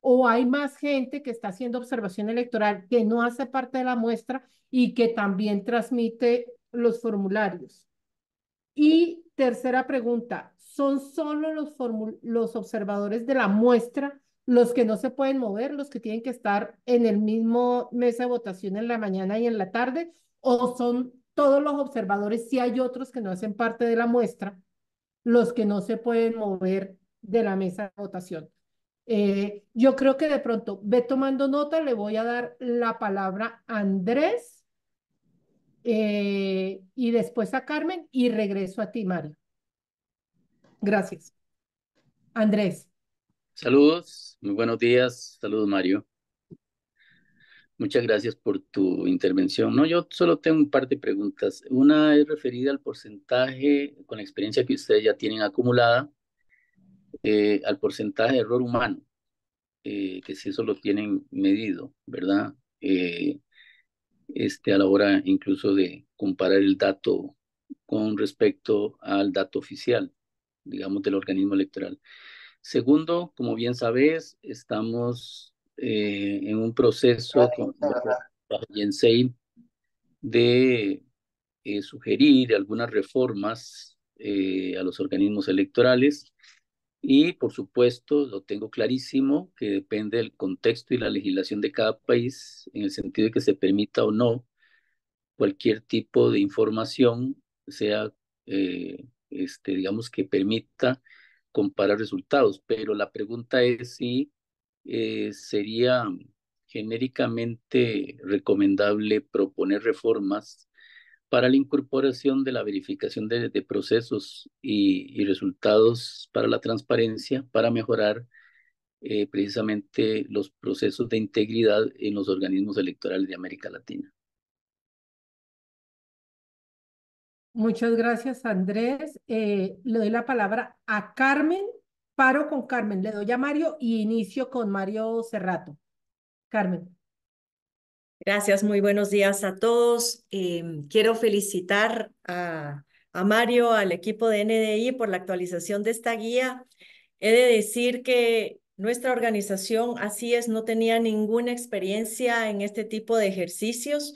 o hay más gente que está haciendo observación electoral que no hace parte de la muestra y que también transmite los formularios? Y tercera pregunta, ¿son solo los, los observadores de la muestra los que no se pueden mover, los que tienen que estar en el mismo mesa de votación en la mañana y en la tarde o son todos los observadores, si hay otros que no hacen parte de la muestra, los que no se pueden mover de la mesa de votación. Eh, yo creo que de pronto, ve tomando nota, le voy a dar la palabra a Andrés eh, y después a Carmen y regreso a ti, Mario. Gracias. Andrés. Saludos, muy buenos días. Saludos, Mario. Muchas gracias por tu intervención. No, yo solo tengo un par de preguntas. Una es referida al porcentaje, con la experiencia que ustedes ya tienen acumulada, eh, al porcentaje de error humano, eh, que si eso lo tienen medido, ¿verdad? Eh, este, a la hora incluso de comparar el dato con respecto al dato oficial, digamos, del organismo electoral. Segundo, como bien sabes, estamos eh, en un proceso con de eh, sugerir algunas reformas eh, a los organismos electorales y por supuesto lo tengo clarísimo que depende del contexto y la legislación de cada país en el sentido de que se permita o no cualquier tipo de información sea este digamos que permita comparar resultados pero la pregunta es si eh, sería genéricamente recomendable proponer reformas para la incorporación de la verificación de, procesos y, resultados para la transparencia para mejorar eh, precisamente los procesos de integridad en los organismos electorales de América Latina. Muchas gracias, Andrés. Eh, le doy la palabra a Carmen Paro con Carmen, le doy a Mario y inicio con Mario Cerrato. Carmen. Gracias, muy buenos días a todos. Em, quiero felicitar a, a Mario, al equipo de NDI por la actualización de esta guía. He de decir que nuestra organización, así es, no tenía ninguna experiencia en este tipo de ejercicios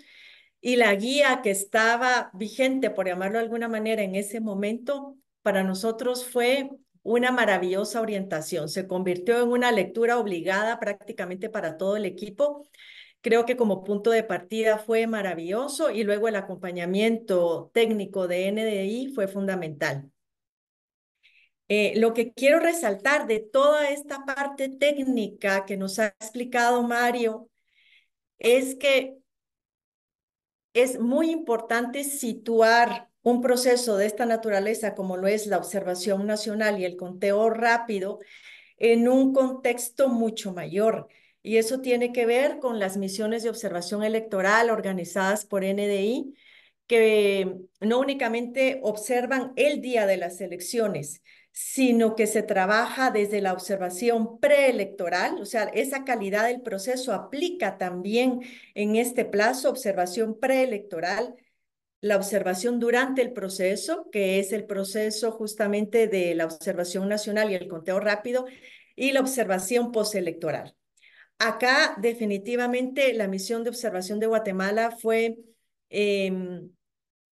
y la guía que estaba vigente, por llamarlo de alguna manera, en ese momento, para nosotros fue una maravillosa orientación. Se convirtió en una lectura obligada prácticamente para todo el equipo. Creo que como punto de partida fue maravilloso y luego el acompañamiento técnico de NDI fue fundamental. Eh, lo que quiero resaltar de toda esta parte técnica que nos ha explicado Mario es que es muy importante situar un proceso de esta naturaleza, como lo es la observación nacional y el conteo rápido, en un contexto mucho mayor. Y eso tiene que ver con las misiones de observación electoral organizadas por NDI, que no únicamente observan el día de las elecciones, sino que se trabaja desde la observación preelectoral, o sea, esa calidad del proceso aplica también en este plazo, observación preelectoral, la observación durante el proceso, que es el proceso justamente de la observación nacional y el conteo rápido, y la observación postelectoral. Acá definitivamente la misión de observación de Guatemala fue em,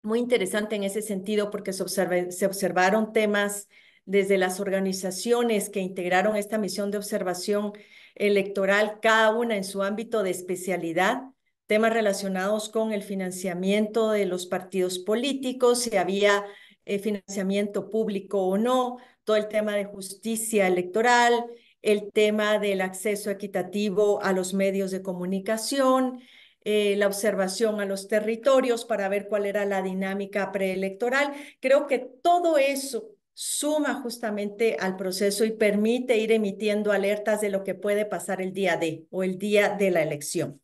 muy interesante en ese sentido porque se observaron temas desde las organizaciones que integraron esta misión de observación electoral, cada una en su ámbito de especialidad, temas relacionados con el financiamiento de los partidos políticos, si había eh, financiamiento público o no, todo el tema de justicia electoral, el tema del acceso equitativo a los medios de comunicación, eh, la observación a los territorios para ver cuál era la dinámica preelectoral. Creo que todo eso suma justamente al proceso y permite ir emitiendo alertas de lo que puede pasar el día de o el día de la elección.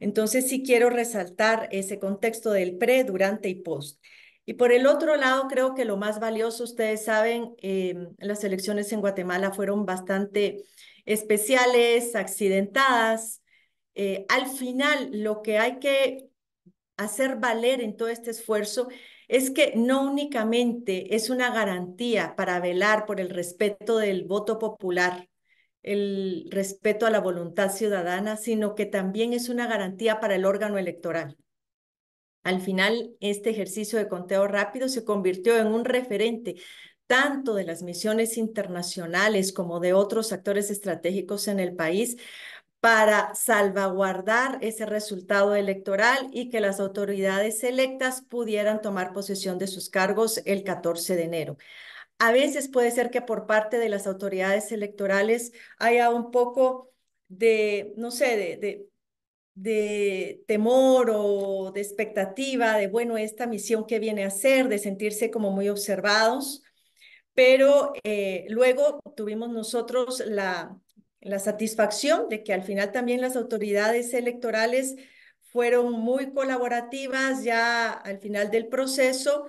Entonces sí quiero resaltar ese contexto del pre, durante y post. Y por el otro lado, creo que lo más valioso, ustedes saben, em, las elecciones en Guatemala fueron bastante especiales, accidentadas. Eh, al final, lo que hay que hacer valer en todo este esfuerzo es que no únicamente es una garantía para velar por el respeto del voto popular, el respeto a la voluntad ciudadana, sino que también es una garantía para el órgano electoral. Al final, este ejercicio de conteo rápido se convirtió en un referente tanto de las misiones internacionales como de otros actores estratégicos en el país para salvaguardar ese resultado electoral y que las autoridades electas pudieran tomar posesión de sus cargos el 14 de enero. A veces puede ser que por parte de las autoridades electorales haya un poco de, no sé, de, de, de temor o de expectativa de, bueno, esta misión que viene a hacer, de sentirse como muy observados. Pero eh, luego tuvimos nosotros la, la satisfacción de que al final también las autoridades electorales fueron muy colaborativas ya al final del proceso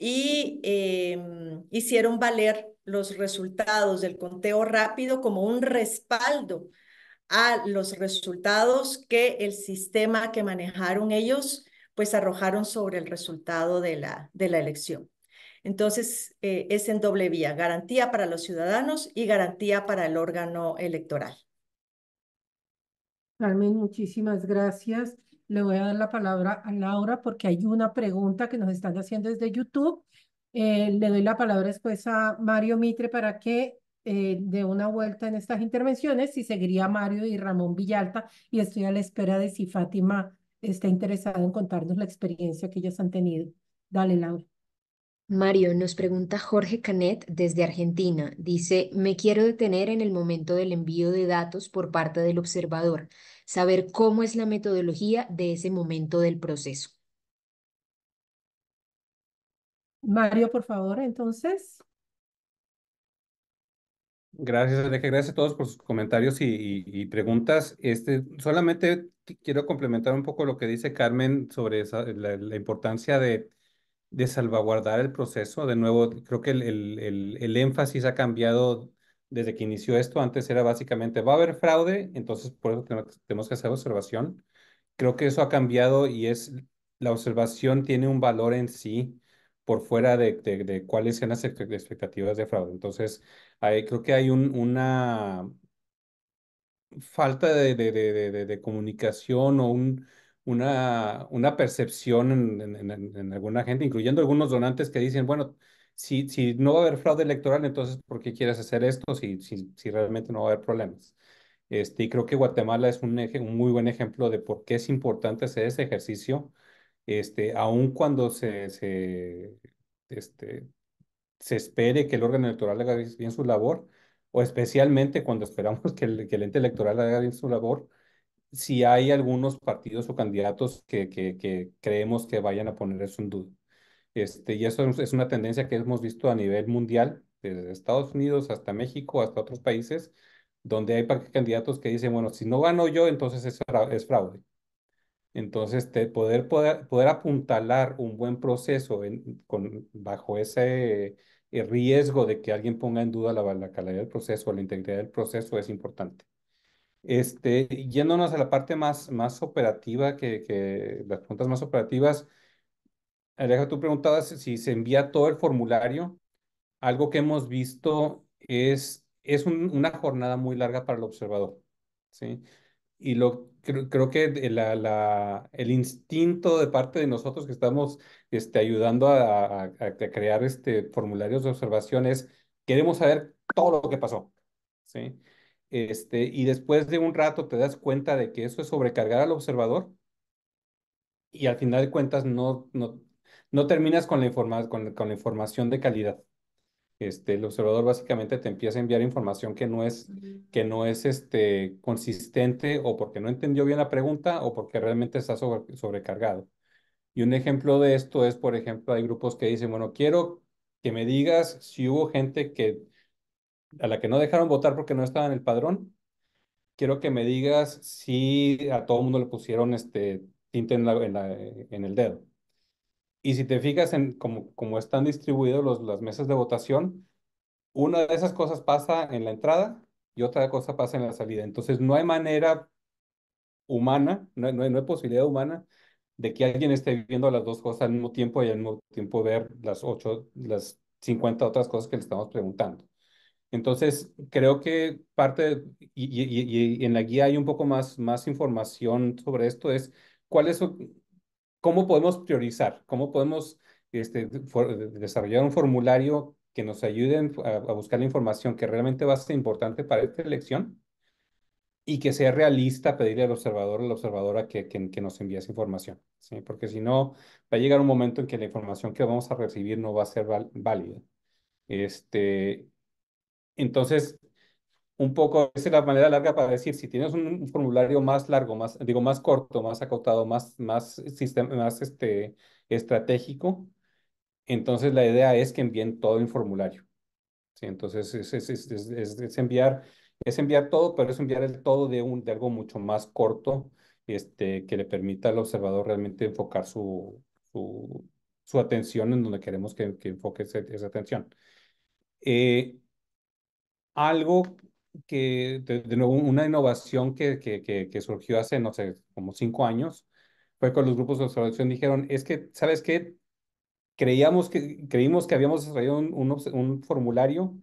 y em, hicieron valer los resultados del conteo rápido como un respaldo a los resultados que el sistema que manejaron ellos pues arrojaron sobre el resultado de la, de la elección. Entonces, eh, es en doble vía, garantía para los ciudadanos y garantía para el órgano electoral. Carmen, muchísimas gracias le voy a dar la palabra a Laura porque hay una pregunta que nos están haciendo desde YouTube. Eh, le doy la palabra después a Mario Mitre para que eh, dé una vuelta en estas intervenciones y seguiría Mario y Ramón Villalta y estoy a la espera de si Fátima está interesada en contarnos la experiencia que ellos han tenido. Dale, Laura. Mario, nos pregunta Jorge Canet desde Argentina. Dice, me quiero detener en el momento del envío de datos por parte del observador saber cómo es la metodología de ese momento del proceso. Mario, por favor, entonces. Gracias, Aleja. Gracias a todos por sus comentarios y, preguntas. Este, solamente quiero complementar un poco lo que dice Carmen sobre la, importancia de, salvaguardar el proceso. De nuevo, creo que el énfasis ha cambiado desde que inició esto. Antes era básicamente, va a haber fraude, entonces por eso tenemos que hacer observación. Creo que eso ha cambiado y es, la observación tiene un valor en sí por fuera de, de, cuáles sean las expectativas de fraude. Entonces, creo que hay una falta de, de comunicación o una, una percepción en, alguna gente, incluyendo algunos donantes que dicen, bueno, si, si no va a haber fraude electoral, entonces ¿por qué quieres hacer esto si, si, si realmente no va a haber problemas? Este, y creo que Guatemala es un, eje, un muy buen ejemplo de por qué es importante hacer ese ejercicio, este, aun cuando se, se, este, se espere que el órgano electoral haga bien su labor, o especialmente cuando esperamos que el, que el ente electoral haga bien su labor, si hay algunos partidos o candidatos que, que, que creemos que vayan a poner eso en duda. Este, y eso es una tendencia que hemos visto a nivel mundial, desde Estados Unidos hasta México, hasta otros países, donde hay candidatos que dicen, bueno, si no gano yo, entonces es, fraude. Entonces, este, poder, poder, apuntalar un buen proceso con, bajo ese eh, riesgo de que alguien ponga en duda la, calidad del proceso o la integridad del proceso es importante. Este, yéndonos a la parte más, más operativa, que, las preguntas más operativas, Aleja, tú preguntabas si se envía todo el formulario. Algo que hemos visto es, es una jornada muy larga para el observador. ¿sí? Y lo, creo, que la, el instinto de parte de nosotros que estamos este, ayudando a, crear este, formularios de observación es, queremos saber todo lo que pasó. ¿sí? Este, y después de un rato te das cuenta de que eso es sobrecargar al observador y al final de cuentas no, no, no terminas con la, con, información de calidad. Este, el observador básicamente te empieza a enviar información que no es, que no es este, consistente o porque no entendió bien la pregunta o porque realmente está sobrecargado. Y un ejemplo de esto es, por ejemplo, hay grupos que dicen, bueno, quiero que me digas si hubo gente que a la que no dejaron votar porque no estaba en el padrón. Quiero que me digas si a todo mundo le pusieron este tinte en, la, en el dedo. Y si te fijas en cómo como están distribuidos los, las mesas de votación, una de esas cosas pasa en la entrada y otra cosa pasa en la salida. Entonces no hay manera humana, no, hay, posibilidad humana de que alguien esté viendo las dos cosas al mismo tiempo y al mismo tiempo ver las ocho, las 50 otras cosas que le estamos preguntando. Entonces, creo que parte, y, en la guía hay un poco más, más información sobre esto, es cuáles su cómo podemos priorizar, cómo podemos este, desarrollar un formulario que nos ayude a, buscar la información que realmente va a ser importante para esta elección y que sea realista pedirle al observador o a la observadora que, nos envíe esa información, porque si no, va a llegar un momento en que la información que vamos a recibir no va a ser válida. Este, entonces, un poco, es la manera larga para decir, si tienes un formulario más largo, más, digo, más corto, más acotado, más, más, sistema, más este, estratégico, entonces la idea es que envíen todo en formulario. Sí, entonces es, es, es, es, enviar, es enviar todo, pero es enviar el todo de, un, de algo mucho más corto este, que le permita al observador realmente enfocar su, su, su atención en donde queremos que, que enfoque esa, esa atención. Eh, algo que de, nuevo una innovación que, surgió hace, no sé, como cinco años, fue con los grupos de observación dijeron, es que, ¿sabes qué? Creíamos que, creímos que habíamos desarrollado un, formulario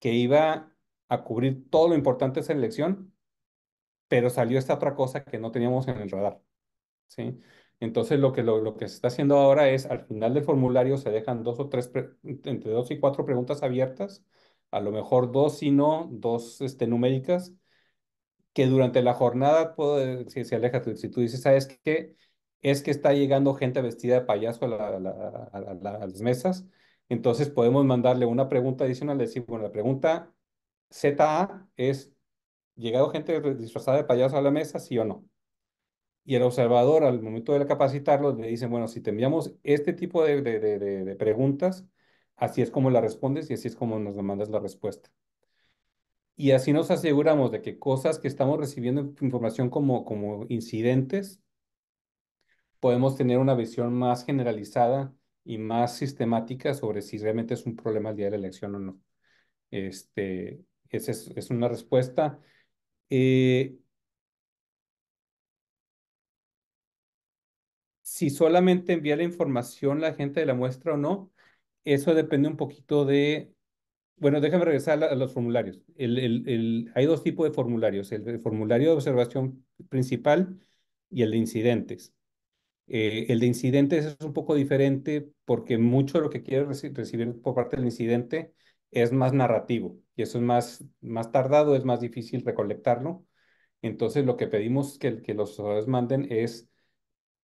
que iba a cubrir todo lo importante de elección pero salió esta otra cosa que no teníamos en el radar, Entonces, lo que, lo, que se está haciendo ahora es, al final del formulario se dejan dos o tres, entre dos y cuatro preguntas abiertas a lo mejor dos si no, dos este, numéricas, que durante la jornada puede si, aleja, si tú dices, ¿sabes qué? Es que está llegando gente vestida de payaso a, las mesas, entonces podemos mandarle una pregunta adicional, decir, bueno, la pregunta ZA es, ¿llegado gente disfrazada de payaso a la mesa, sí o no? Y el observador, al momento de capacitarlo, le dice, bueno, si te enviamos este tipo de, de, de preguntas, así es como la respondes y así es como nos demandas la respuesta. Y así nos aseguramos de que cosas que estamos recibiendo información como, como incidentes, podemos tener una visión más generalizada y más sistemática sobre si realmente es un problema el día de la elección o no. Este, esa es, una respuesta. Eh, si solamente envía la información la gente de la muestra o no, eso depende un poquito de... Bueno, déjame regresar a, los formularios. El, el, hay dos tipos de formularios, el, formulario de observación principal y el de incidentes. Eh, el de incidentes es un poco diferente porque mucho de lo que quiere recibir por parte del incidente es más narrativo y eso es más, más tardado, es más difícil recolectarlo. Entonces, lo que pedimos que, que los usuarios manden es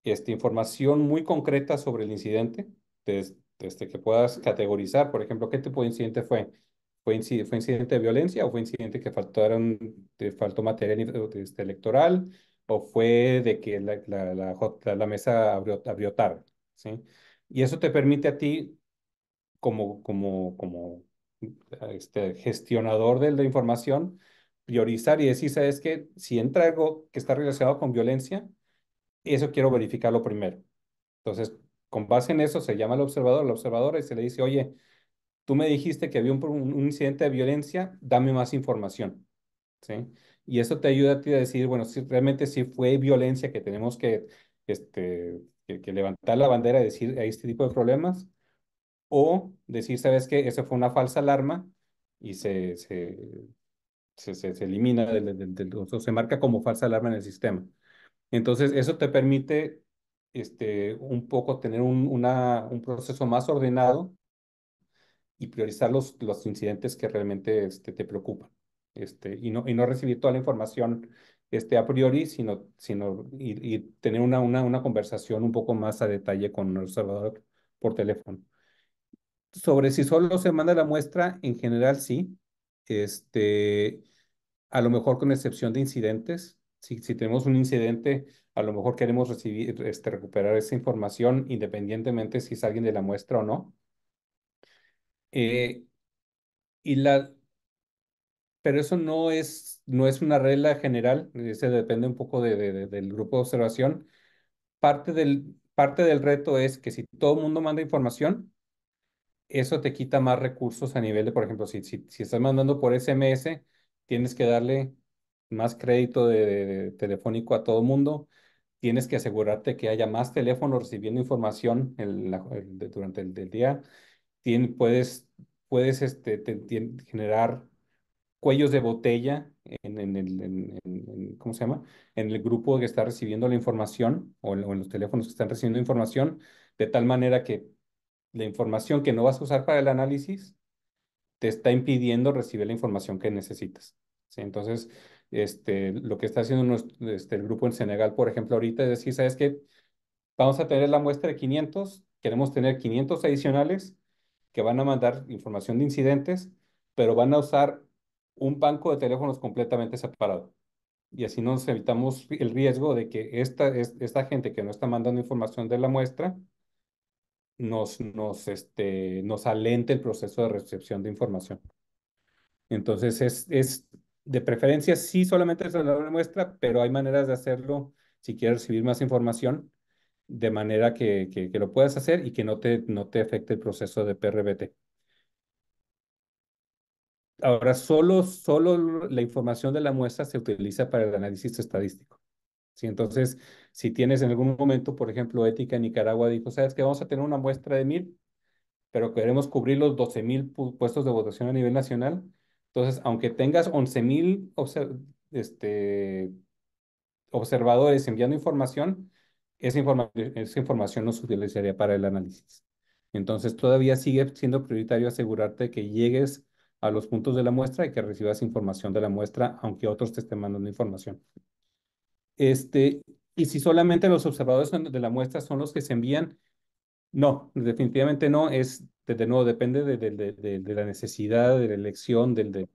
esta información muy concreta sobre el incidente. Entonces, este, que puedas categorizar, por ejemplo, ¿qué tipo de incidente fue? ¿Fue, incidente, fue incidente de violencia o fue incidente que faltaron, te faltó material este, electoral o fue de que la, la, mesa abrió, abrió tarde? ¿sí? Y eso te permite a ti, como, como, como este, gestionador de la información, priorizar y decir, ¿sabes que Si entra algo que está relacionado con violencia, eso quiero verificarlo primero. Entonces, con base en eso se llama al observador, al observador, y se le dice, oye, tú me dijiste que había un, incidente de violencia, dame más información. ¿Sí? Y eso te ayuda a ti a decir, bueno, si realmente sí fue violencia que tenemos que, este, que, levantar la bandera y decir, hay este tipo de problemas, o decir, sabes que esa fue una falsa alarma y se, se, elimina, o se marca como falsa alarma en el sistema. Entonces, eso te permite este, un poco tener un, proceso más ordenado y priorizar los, incidentes que realmente este, te preocupan. Este, y, no, recibir toda la información este, a priori, sino, sino y, tener una, una conversación un poco más a detalle con el observador por teléfono. Sobre si solo se manda la muestra, en general sí. Este, a lo mejor con excepción de incidentes, si, tenemos un incidente, a lo mejor queremos recibir, este, recuperar esa información independientemente si es alguien de la muestra o no. Eh, y la, pero eso no es, no es una regla general, se depende un poco de, de, del grupo de observación. Parte del, parte del reto es que si todo el mundo manda información, eso te quita más recursos a nivel de, por ejemplo, si, si, si estás mandando por SMS, tienes que darle más crédito de, telefónico a todo mundo, tienes que asegurarte que haya más teléfonos recibiendo información durante el, día. puedes puedes este, generar cuellos de botella en, el, ¿cómo se llama? En el grupo que está recibiendo la información o, o en, los teléfonos que están recibiendo información, de tal manera que la información que no vas a usar para el análisis te está impidiendo recibir la información que necesitas. ¿sí? Entonces, este, lo que está haciendo este, el grupo en Senegal, por ejemplo, ahorita es decir, ¿sabes que Vamos a tener la muestra de 500, queremos tener 500 adicionales que van a mandar información de incidentes, pero van a usar un banco de teléfonos completamente separado. Y así nos evitamos el riesgo de que esta, esta gente que no está mandando información de la muestra nos, nos, este, nos alente el proceso de recepción de información. Entonces, es, es de preferencia sí solamente es la muestra, pero hay maneras de hacerlo si quieres recibir más información de manera que, lo puedas hacer y que no te, no te afecte el proceso de PRBT. Ahora, solo, solo la información de la muestra se utiliza para el análisis estadístico. ¿sí? Entonces, si tienes en algún momento, por ejemplo, Ética en Nicaragua dijo, sabes que vamos a tener una muestra de mil, pero queremos cubrir los 12 mil puestos de votación a nivel nacional, entonces, aunque tengas 11.000 este, observadores enviando información, esa, información no se utilizaría para el análisis. Entonces, todavía sigue siendo prioritario asegurarte que llegues a los puntos de la muestra y que recibas información de la muestra, aunque otros te estén mandando información. Este, y si solamente los observadores de la muestra son los que se envían, no, definitivamente no. Es, de, nuevo, depende de, de, la necesidad, de la elección, de,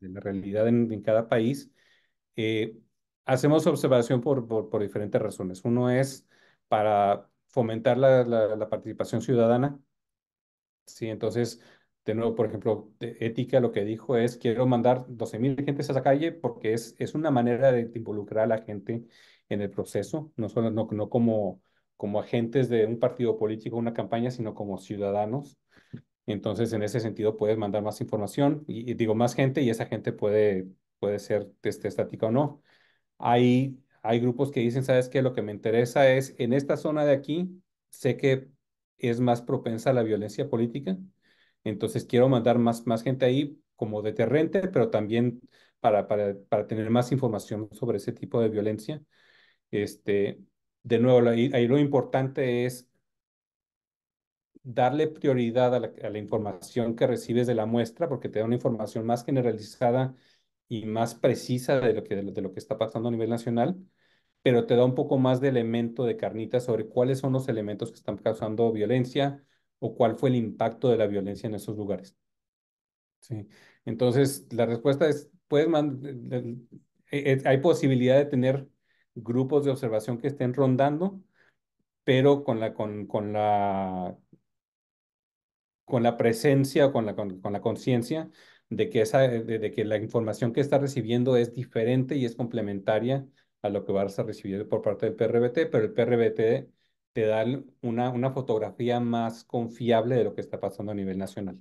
la realidad en, cada país. Eh, hacemos observación por, por, diferentes razones. Uno es para fomentar la, participación ciudadana. Sí, entonces, de nuevo, por ejemplo, de ética lo que dijo es, quiero mandar 12.000 gentes a la calle porque es, es una manera de involucrar a la gente en el proceso, no, solo, no, no como como agentes de un partido político, una campaña, sino como ciudadanos. Entonces, en ese sentido, puedes mandar más información y, digo más gente y esa gente puede, puede ser este, estática o no. Hay, hay grupos que dicen, ¿sabes qué? Lo que me interesa es, en esta zona de aquí, sé que es más propensa a la violencia política, entonces quiero mandar más, más gente ahí como deterrente, pero también para, para, para tener más información sobre ese tipo de violencia. Este, de nuevo, ahí lo importante es darle prioridad a la, información que recibes de la muestra, porque te da una información más generalizada y más precisa de lo que, de lo que está pasando a nivel nacional, pero te da un poco más de elemento de carnita sobre cuáles son los elementos que están causando violencia o cuál fue el impacto de la violencia en esos lugares. Sí. Entonces, la respuesta es, puedes e, e, hay posibilidad de tener grupos de observación que estén rondando, pero con la, con, con la, con la presencia, con la, con, la conciencia de, que esa, de, que la información que está recibiendo es diferente y es complementaria a lo que vas a recibir por parte del PRBT, pero el PRBT te da una, una fotografía más confiable de lo que está pasando a nivel nacional.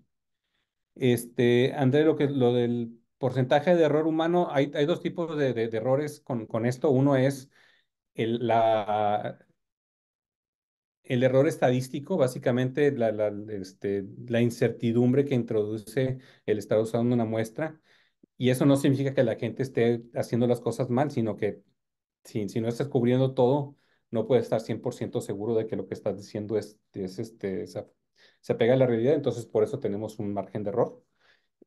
Este, André, lo, que, lo del porcentaje de error humano, hay, dos tipos de, errores con, con, esto. Uno es el, el error estadístico, básicamente la, este, la, incertidumbre que introduce el estar usando una muestra. Y eso no significa que la gente esté haciendo las cosas mal, sino que si, si no estás cubriendo todo, no puedes estar 100% seguro de que lo que estás diciendo es, este, se, se pega a la realidad. Entonces, por eso tenemos un margen de error.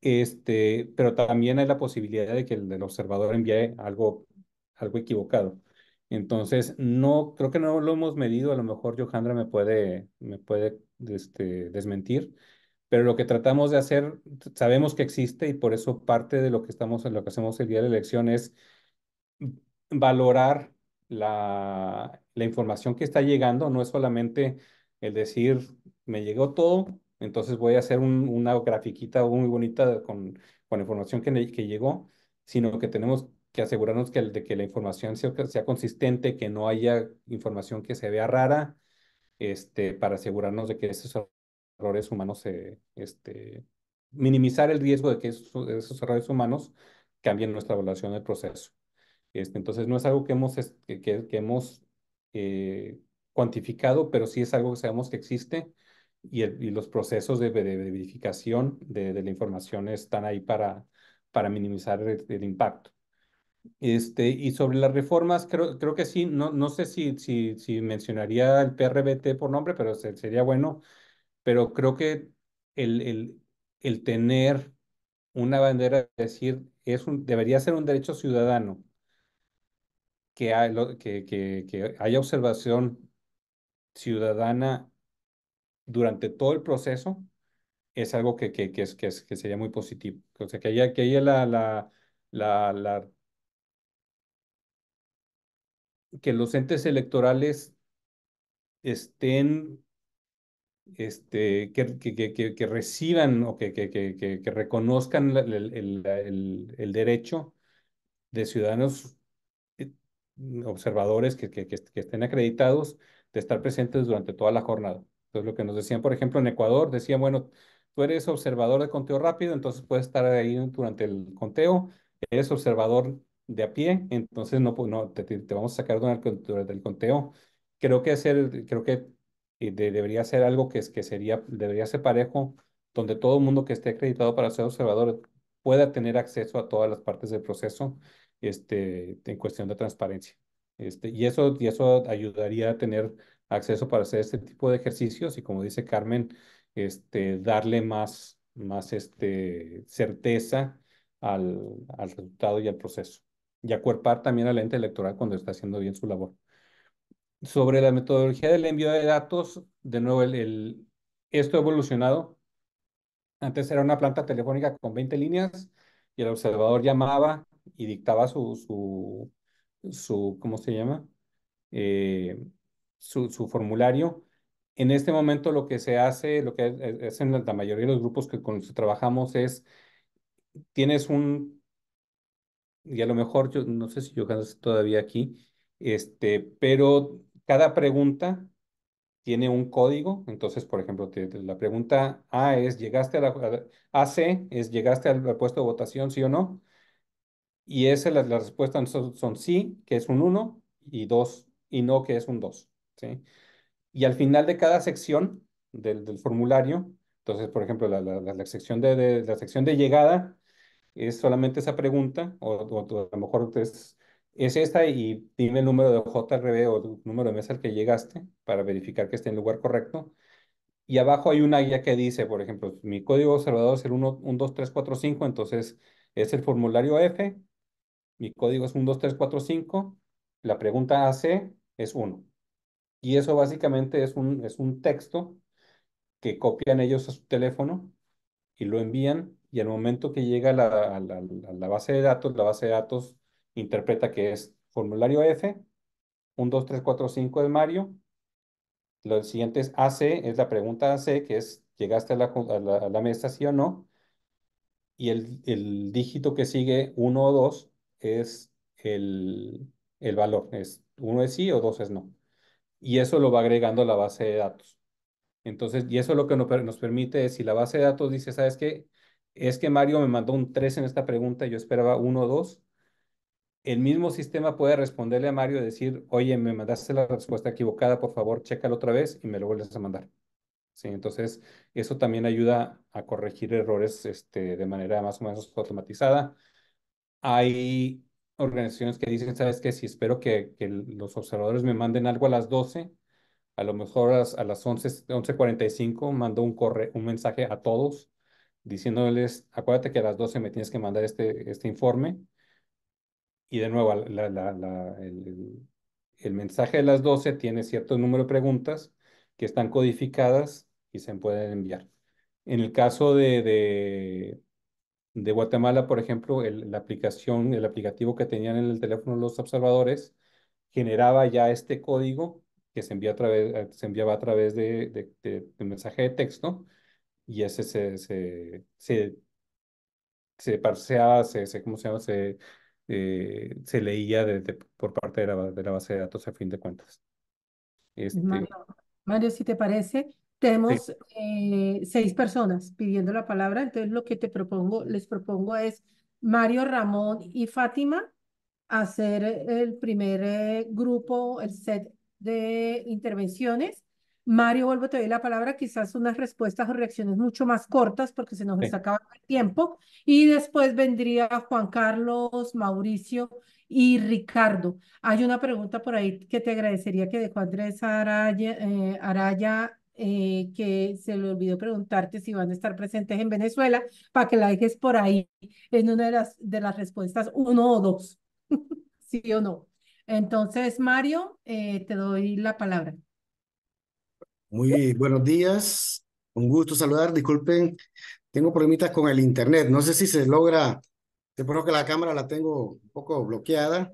Este, pero también hay la posibilidad de que el, observador envíe algo, algo equivocado. Entonces, no, creo que no lo hemos medido, a lo mejor Johandra me puede, me puede este, desmentir, pero lo que tratamos de hacer, sabemos que existe y por eso parte de lo que estamos, lo que hacemos el día de la elección es valorar la, la información que está llegando, no es solamente el decir, me llegó todo, entonces voy a hacer una grafiquita muy bonita con, con información que, que llegó, sino que tenemos que asegurarnos que, de que la información sea, sea, consistente, que no haya información que se vea rara, este, para asegurarnos de que esos errores humanos se, este, minimizar el riesgo de que esos, errores humanos cambien nuestra evaluación del proceso. Este, entonces, no es algo que hemos, este, que, hemos eh, cuantificado, pero sí es algo que sabemos que existe y, los procesos de, verificación de, la información están ahí para, para minimizar el, impacto. Este, y sobre las reformas, creo, creo que sí, no, no sé si, si, si mencionaría el PRBT por nombre, pero sería bueno, pero creo que el, el, el tener una bandera, decir, es un, debería ser un derecho ciudadano que, que, que, que haya observación ciudadana durante todo el proceso es algo que, que, es, que, sería muy positivo. O sea, que haya, la, la, la, que los entes electorales estén, este, que, reciban o que, que, reconozcan el, derecho de ciudadanos eh, observadores que, estén acreditados de estar presentes durante toda la jornada. Entonces, lo que nos decían, por ejemplo, en Ecuador, decían, bueno, tú eres observador de conteo rápido, entonces puedes estar ahí durante el conteo, eres observador de a pie, entonces no, no te, vamos a sacar durante el, conteo. Creo que, hacer, creo que eh, debería ser algo que, que sería, debería ser parejo, donde todo el mundo que esté acreditado para ser observador pueda tener acceso a todas las partes del proceso este, en cuestión de transparencia. Este, y, eso, y eso ayudaría a tener acceso para hacer este tipo de ejercicios y como dice Carmen, este, darle más, más este, certeza al, al resultado y al proceso. Y acuerpar también a la ente electoral cuando está haciendo bien su labor. Sobre la metodología del envío de datos, de nuevo, el, esto ha evolucionado. Antes era una planta telefónica con 20 líneas y el observador llamaba y dictaba su, su, su ¿cómo se llama? Eh, su, formulario. En este momento lo que se hace, lo que hacen la mayoría de los grupos que con los que trabajamos es, tienes un, y a lo mejor, yo no sé si yo todavía aquí, este, pero cada pregunta tiene un código. Entonces, por ejemplo, la pregunta A es, ¿llegaste a la... AC es, ¿llegaste al, puesto de votación, sí o no? Y esa, la, la respuesta son, sí, que es un 1, y dos y no, que es un 2. Y al final de cada sección del, formulario, entonces, por ejemplo, la, sección de, la sección de llegada es solamente esa pregunta, o, a lo mejor es, es esta y dime el número de JRB o el número de mesa al que llegaste para verificar que esté en el lugar correcto. Y abajo hay una guía que dice, por ejemplo, mi código observador es el 12345, entonces es el formulario F, mi código es 12345, la pregunta AC es 1. Y eso básicamente es un, es un texto que copian ellos a su teléfono y lo envían y al momento que llega a la, base de datos, la base de datos interpreta que es formulario F, 1, 2, 3, 4, 5 de Mario. Lo siguiente es AC, es la pregunta AC, que es, ¿llegaste a la, mesa sí o no? Y el, dígito que sigue, 1 o 2, es el, el valor, es 1 es sí o 2 es no y eso lo va agregando a la base de datos. Entonces, y eso lo que nos, permite es, si la base de datos dice, ¿sabes qué? Es que Mario me mandó un 3 en esta pregunta, yo esperaba 1 o 2. El mismo sistema puede responderle a Mario y decir, oye, me mandaste la respuesta equivocada, por favor, chécalo otra vez y me lo vuelves a mandar. Sí, entonces, eso también ayuda a corregir errores este, de manera más o menos automatizada. Hay organizaciones que dicen, sabes que si espero que, los observadores me manden algo a las 12, a lo mejor a, las 11, 11.45 mando un, corre, un mensaje a todos diciéndoles, acuérdate que a las 12 me tienes que mandar este, este informe. Y de nuevo, el, mensaje de las 12 tiene cierto número de preguntas que están codificadas y se pueden enviar. En el caso de de Guatemala, por ejemplo, el, la aplicación, el aplicativo que tenían en el teléfono los observadores, generaba ya este código que se, envía a través, eh, se enviaba a través de, de, mensaje de texto y ese se, se, se, se parseaba, se, se, ¿cómo se llama? Se, eh, se leía por parte de la, base de datos a fin de cuentas. Pues, este Mario, Mario, si te parece, tenemos eh, seis personas pidiendo la palabra, entonces lo que te propongo, les propongo es Mario, Ramón y Fátima hacer eh, el primer eh, grupo, el set de intervenciones. Mario, vuelvo te doy la palabra, quizás unas respuestas o reacciones mucho más cortas porque se nos sí. el tiempo. Y después vendría Juan Carlos, Mauricio y Ricardo. Hay una pregunta por ahí que te agradecería que dejó Andrés Araya, Araya eh, que se le olvidó preguntarte si van a estar presentes en Venezuela, para que la dejes por ahí en una de las, de las respuestas, uno o dos, sí o no. Entonces, Mario, eh, te doy la palabra. Muy buenos días, un gusto saludar, disculpen, tengo problemitas con el internet, no sé si se logra, te que la cámara la tengo un poco bloqueada.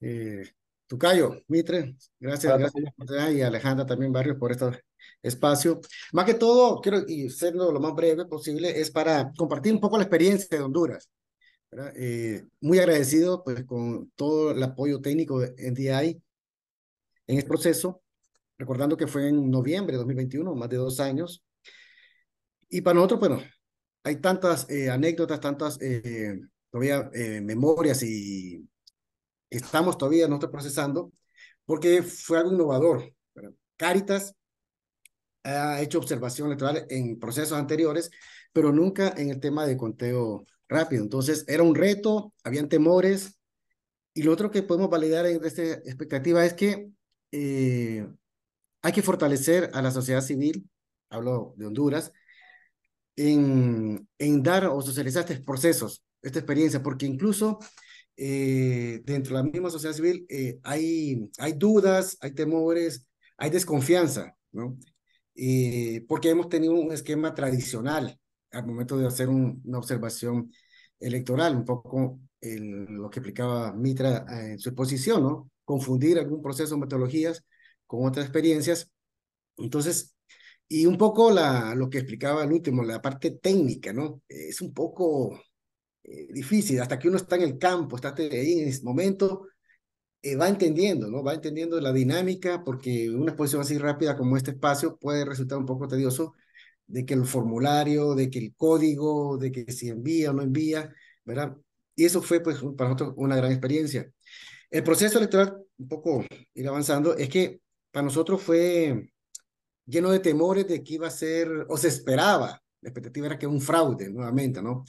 Eh, Tucayo, Mitre, gracias, gracias y Alejandra también, Barrios, por este espacio. Más que todo, quiero y siendo lo más breve posible, es para compartir un poco la experiencia de Honduras. Eh, muy agradecido pues, con todo el apoyo técnico de NDI en este proceso, recordando que fue en noviembre de 2021, más de dos años. Y para nosotros, bueno, hay tantas eh, anécdotas, tantas eh, todavía memorias y estamos todavía no está procesando, porque fue algo innovador. Caritas ha hecho observación electoral en procesos anteriores, pero nunca en el tema de conteo rápido. Entonces, era un reto, habían temores, y lo otro que podemos validar en esta expectativa es que eh, hay que fortalecer a la sociedad civil, hablo de Honduras, en, en dar o socializar estos procesos, esta experiencia, porque incluso eh, dentro de la misma sociedad civil eh, hay, hay dudas, hay temores, hay desconfianza, ¿no? Eh, porque hemos tenido un esquema tradicional al momento de hacer una observación electoral, un poco lo que explicaba Mitra en su exposición, ¿no? Confundir algún proceso, metodologías con otras experiencias. Entonces, y un poco la, lo que explicaba el último, la parte técnica, ¿no? Es un poco eh, difícil, hasta que uno está en el campo, está ahí en ese momento, eh, va entendiendo, ¿no? Va entendiendo la dinámica, porque una exposición así rápida como este espacio puede resultar un poco tedioso, de que el formulario, de que el código, de que si envía o no envía, ¿verdad? Y eso fue, pues, para nosotros una gran experiencia. El proceso electoral, un poco ir avanzando, es que para nosotros fue lleno de temores de que iba a ser, o se esperaba, la expectativa era que un fraude nuevamente, ¿no?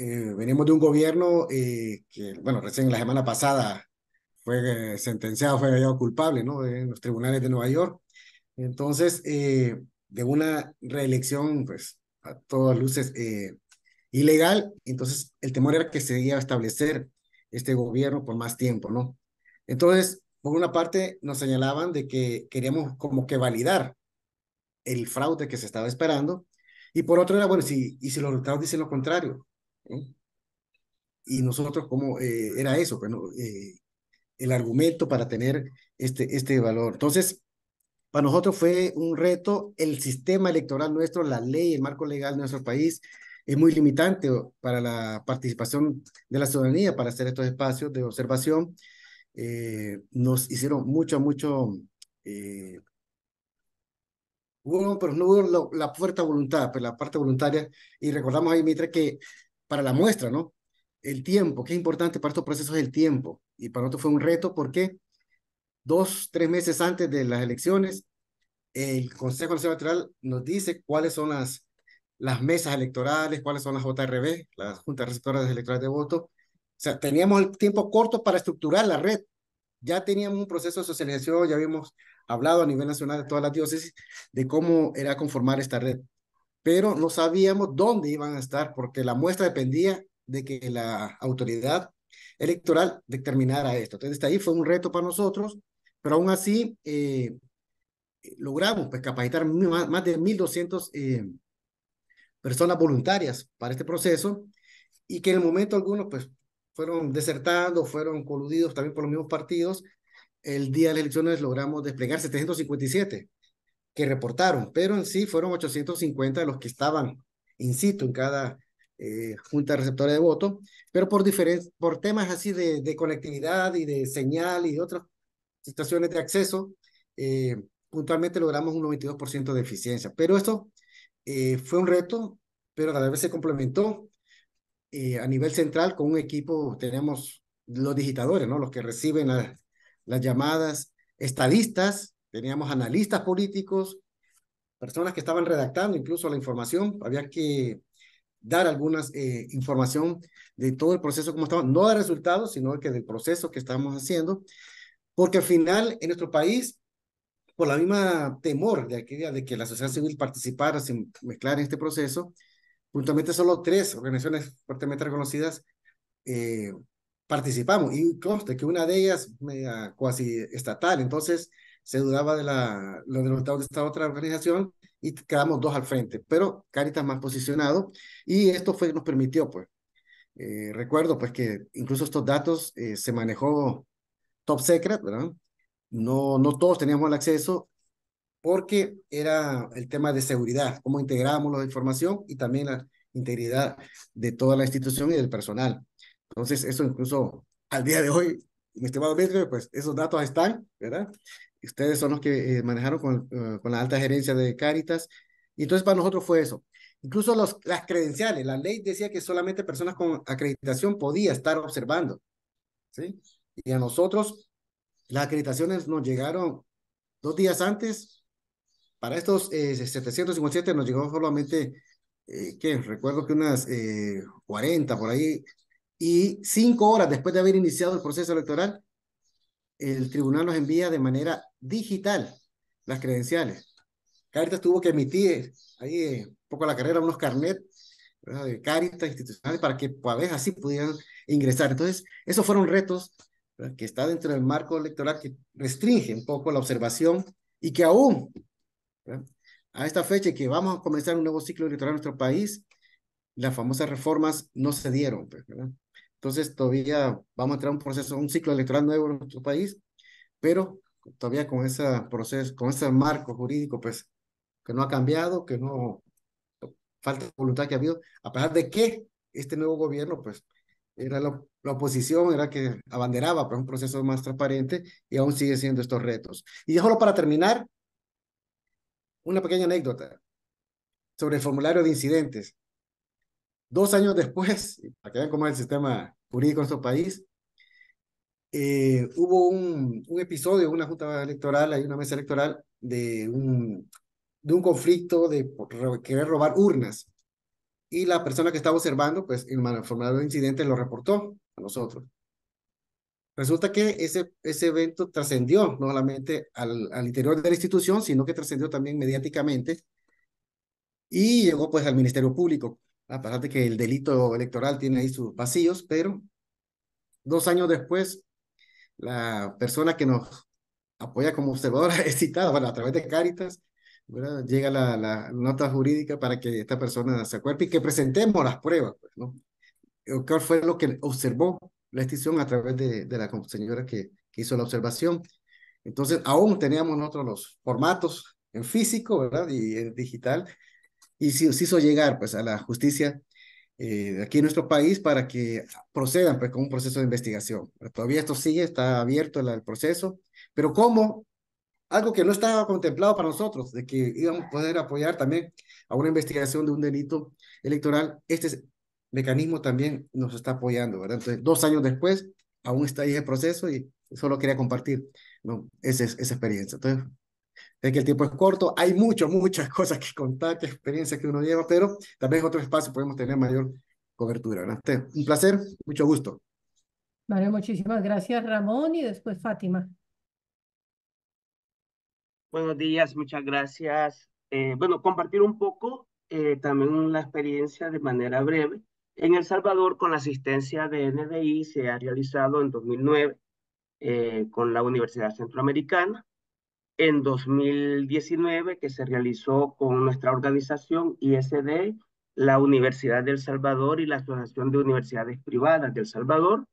Eh, venimos de un gobierno eh, que, bueno, recién la semana pasada fue eh, sentenciado, fue hallado culpable, ¿no? En los tribunales de Nueva York. Entonces, de una reelección, pues, a todas luces ilegal, entonces el temor era que se iba a establecer este gobierno por más tiempo, ¿no? Entonces, por una parte, nos señalaban de que queríamos como que validar el fraude que se estaba esperando, y por otro era, bueno, si, y si los resultados dicen lo contrario, y nosotros, ¿cómo eh, era eso? Bueno, eh, el argumento para tener este, este valor. Entonces, para nosotros fue un reto el sistema electoral nuestro, la ley, el marco legal de nuestro país, es muy limitante para la participación de la ciudadanía para hacer estos espacios de observación. Eh, nos hicieron mucho, mucho... Eh, hubo, pero no hubo la, la, voluntad, pero pues, la parte voluntaria. Y recordamos a Mitre, que para la muestra, ¿no? El tiempo, qué importante para estos procesos el tiempo. Y para nosotros fue un reto porque dos, tres meses antes de las elecciones, el Consejo Nacional Electoral nos dice cuáles son las, las mesas electorales, cuáles son las JRB, las Juntas Receptoras Electorales de Voto. O sea, teníamos el tiempo corto para estructurar la red. Ya teníamos un proceso de socialización, ya habíamos hablado a nivel nacional de todas las diócesis de cómo era conformar esta red pero no sabíamos dónde iban a estar porque la muestra dependía de que la autoridad electoral determinara esto. Entonces, ahí fue un reto para nosotros, pero aún así eh, logramos pues, capacitar más, de 1.200 eh, personas voluntarias para este proceso y que en el momento algunos pues, fueron desertados, fueron coludidos también por los mismos partidos. El día de las elecciones logramos desplegar 757 que reportaron, pero en sí fueron 850 los que estaban in situ en cada eh, junta receptora de voto, pero por, por temas así de, conectividad y de señal y de otras situaciones de acceso, eh, puntualmente logramos un 92% de eficiencia. Pero esto eh, fue un reto, pero a la vez se complementó a nivel central con un equipo, tenemos los digitadores, ¿no? los que reciben las llamadas, estadistas, teníamos analistas políticos, personas que estaban redactando incluso la información, había que dar algunas eh, información de todo el proceso como estaba, no de resultados, sino que del proceso que estábamos haciendo, porque al final en nuestro país, por la misma temor de aquella de que la sociedad civil participara sin mezclar en este proceso, puntualmente solo tres organizaciones fuertemente reconocidas eh, participamos y conste que una de ellas media, cuasi estatal, entonces se dudaba de la, lo de los esta otra organización y quedamos dos al frente, pero Caritas más posicionado y esto fue nos permitió, pues. Eh, recuerdo, pues, que incluso estos datos eh, se manejó top secret, ¿verdad? No, no todos teníamos el acceso porque era el tema de seguridad, cómo integrábamos la información y también la integridad de toda la institución y del personal. Entonces, eso incluso al día de hoy, mi estimado Víctor, pues esos datos están, ¿verdad? ustedes son los que eh, manejaron eh, con, la alta gerencia de Cáritas. Y entonces para nosotros fue eso. Incluso los, las credenciales, la ley decía que solamente personas con acreditación podía estar observando. ¿sí? Y a nosotros las acreditaciones nos llegaron dos días antes. Para estos eh, 757 nos llegó solamente, eh, qué recuerdo que unas 40 por ahí. Y cinco horas después de haber iniciado el proceso electoral, el tribunal nos envía de manera digital las credenciales. Caritas tuvo que emitir ahí eh, un poco la carrera unos carnets de Caritas institucionales para que pues, a veces así pudieran ingresar. Entonces, esos fueron retos que está dentro del marco electoral que restringe un poco la observación y que aún a esta fecha que vamos a comenzar un nuevo ciclo electoral en nuestro país, las famosas reformas no se dieron. Pues, ¿verdad? Entonces todavía vamos a entrar un proceso, un ciclo electoral nuevo en nuestro país, pero todavía con ese proceso, con ese marco jurídico, pues, que no ha cambiado, que no falta voluntad que ha habido, a pesar de que este nuevo gobierno, pues, era la, oposición, era que abanderaba para pues, un proceso más transparente y aún sigue siendo estos retos. Y solo para terminar, una pequeña anécdota sobre el formulario de incidentes. Dos años después, para que vean cómo es el sistema jurídico en nuestro país, eh, hubo un, un episodio, una junta electoral, hay una mesa electoral de un, de un conflicto de querer robar urnas. Y la persona que estaba observando, pues, el formado de incidente lo reportó a nosotros. Resulta que ese, ese evento trascendió no solamente al, al interior de la institución, sino que trascendió también mediáticamente y llegó pues al Ministerio Público a que el delito electoral tiene ahí sus vacíos, pero dos años después, la persona que nos apoya como observadora es citada bueno, a través de Cáritas, llega la, nota jurídica para que esta persona se acuerde y que presentemos las pruebas, pues, ¿no? qué eh, fue lo que observó la extinción a través de, la señora que, que hizo la observación? Entonces, aún teníamos nosotros los formatos en físico, ¿verdad? Y en digital, y se hizo llegar pues a la justicia eh, de aquí en nuestro país para que procedan pues con un proceso de investigación. todavía esto sigue, está abierto el, proceso, pero como Algo que no estaba contemplado para nosotros, de que íbamos a poder apoyar también a una investigación de un delito electoral, este mecanismo también nos está apoyando, ¿verdad? Entonces, dos años después, aún está ahí el proceso y solo quería compartir esa, esa experiencia. Entonces, es que el tiempo es corto, hay muchas, muchas cosas que contar, que experiencias que uno lleva, pero también vez otro espacio podemos tener mayor cobertura. Un placer, mucho gusto. Vale, muchísimas gracias Ramón y después Fátima. Buenos días, muchas gracias. Eh, bueno, compartir un poco eh, también la experiencia de manera breve. En El Salvador, con la asistencia de NDI, se ha realizado en 2009 eh, con la Universidad Centroamericana en 2019 que se realizó con nuestra organización ISD, la Universidad del Salvador y la Asociación de Universidades Privadas del Salvador.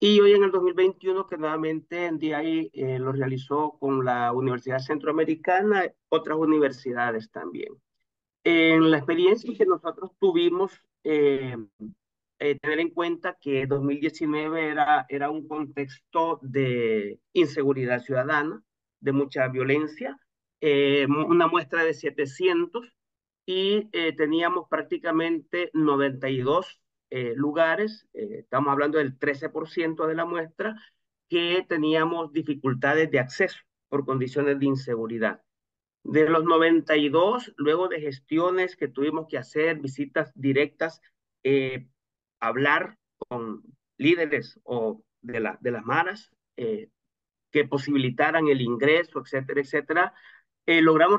Y hoy en el 2021 que nuevamente en DI eh, lo realizó con la Universidad Centroamericana, otras universidades también. En la experiencia que nosotros tuvimos, eh, eh, tener en cuenta que 2019 era, era un contexto de inseguridad ciudadana, de mucha violencia, eh, una muestra de 700 y eh, teníamos prácticamente 92 eh, lugares, eh, estamos hablando del 13% de la muestra, que teníamos dificultades de acceso por condiciones de inseguridad. De los 92, luego de gestiones que tuvimos que hacer, visitas directas, hablar con líderes o de, la, de las maras, eh, que posibilitaran el ingreso, etcétera, etcétera. Eh, logramos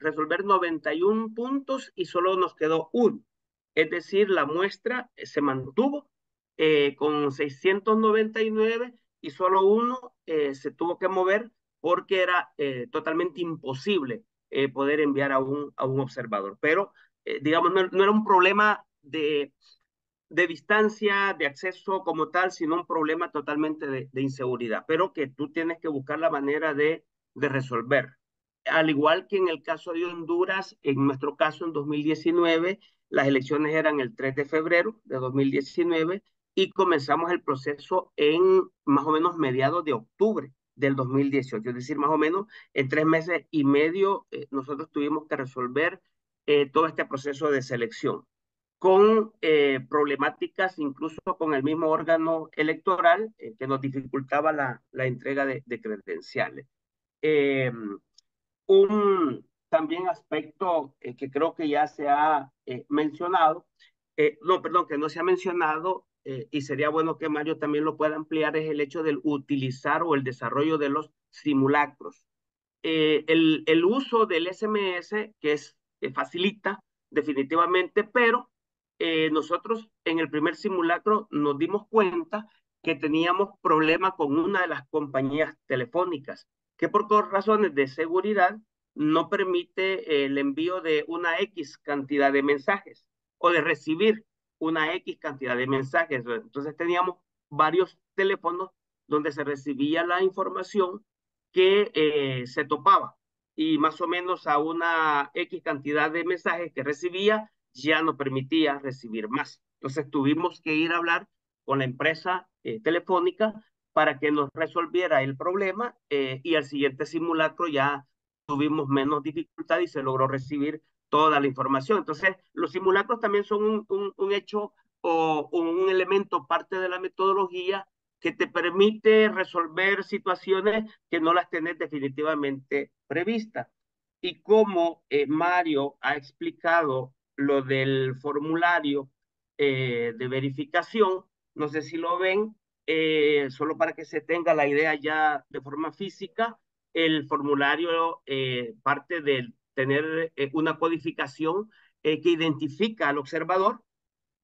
resolver 91 puntos y solo nos quedó uno. Es decir, la muestra eh, se mantuvo eh, con 699 y solo uno se tuvo que mover porque era totalmente imposible poder enviar a un, a un observador. Pero, digamos, no era un problema de, de distancia, de acceso como tal, sino un problema totalmente de, inseguridad, pero que tú tienes que buscar la manera de, de resolver. Al igual que en el caso de Honduras, en nuestro caso en 2019, las elecciones eran el 3 de febrero de 2019 y comenzamos el proceso en más o menos mediados de octubre del 2018, es decir, más o menos en tres meses y medio eh, nosotros tuvimos que resolver eh, todo este proceso de selección con eh, problemáticas incluso con el mismo órgano electoral eh, que nos dificultaba la, la entrega de, credenciales. Em, un también aspecto eh, que creo que ya se ha mencionado, no, perdón, que no se ha mencionado y sería bueno que Mario también lo pueda ampliar, es el hecho del utilizar o el desarrollo de los simulacros. el, el uso del SMS que es, que facilita definitivamente, pero eh, nosotros en el primer simulacro nos dimos cuenta que teníamos problema con una de las compañías telefónicas, que por razones de seguridad no permite el envío de una X cantidad de mensajes o de recibir una X cantidad de mensajes. Entonces teníamos varios teléfonos donde se recibía la información que eh, se topaba y más o menos a una X cantidad de mensajes que recibía ya no permitía recibir más. Entonces tuvimos que ir a hablar con la empresa eh, telefónica para que nos resolviera el problema eh, y al siguiente simulacro ya tuvimos menos dificultad y se logró recibir toda la información. Entonces, los simulacros también son un, un, hecho o un elemento parte de la metodología que te permite resolver situaciones que no las tenés definitivamente previstas. Y como eh, Mario ha explicado lo del formulario eh, de verificación. No sé si lo ven, eh, solo para que se tenga la idea ya de forma física, el formulario eh, parte de tener una codificación que identifica al observador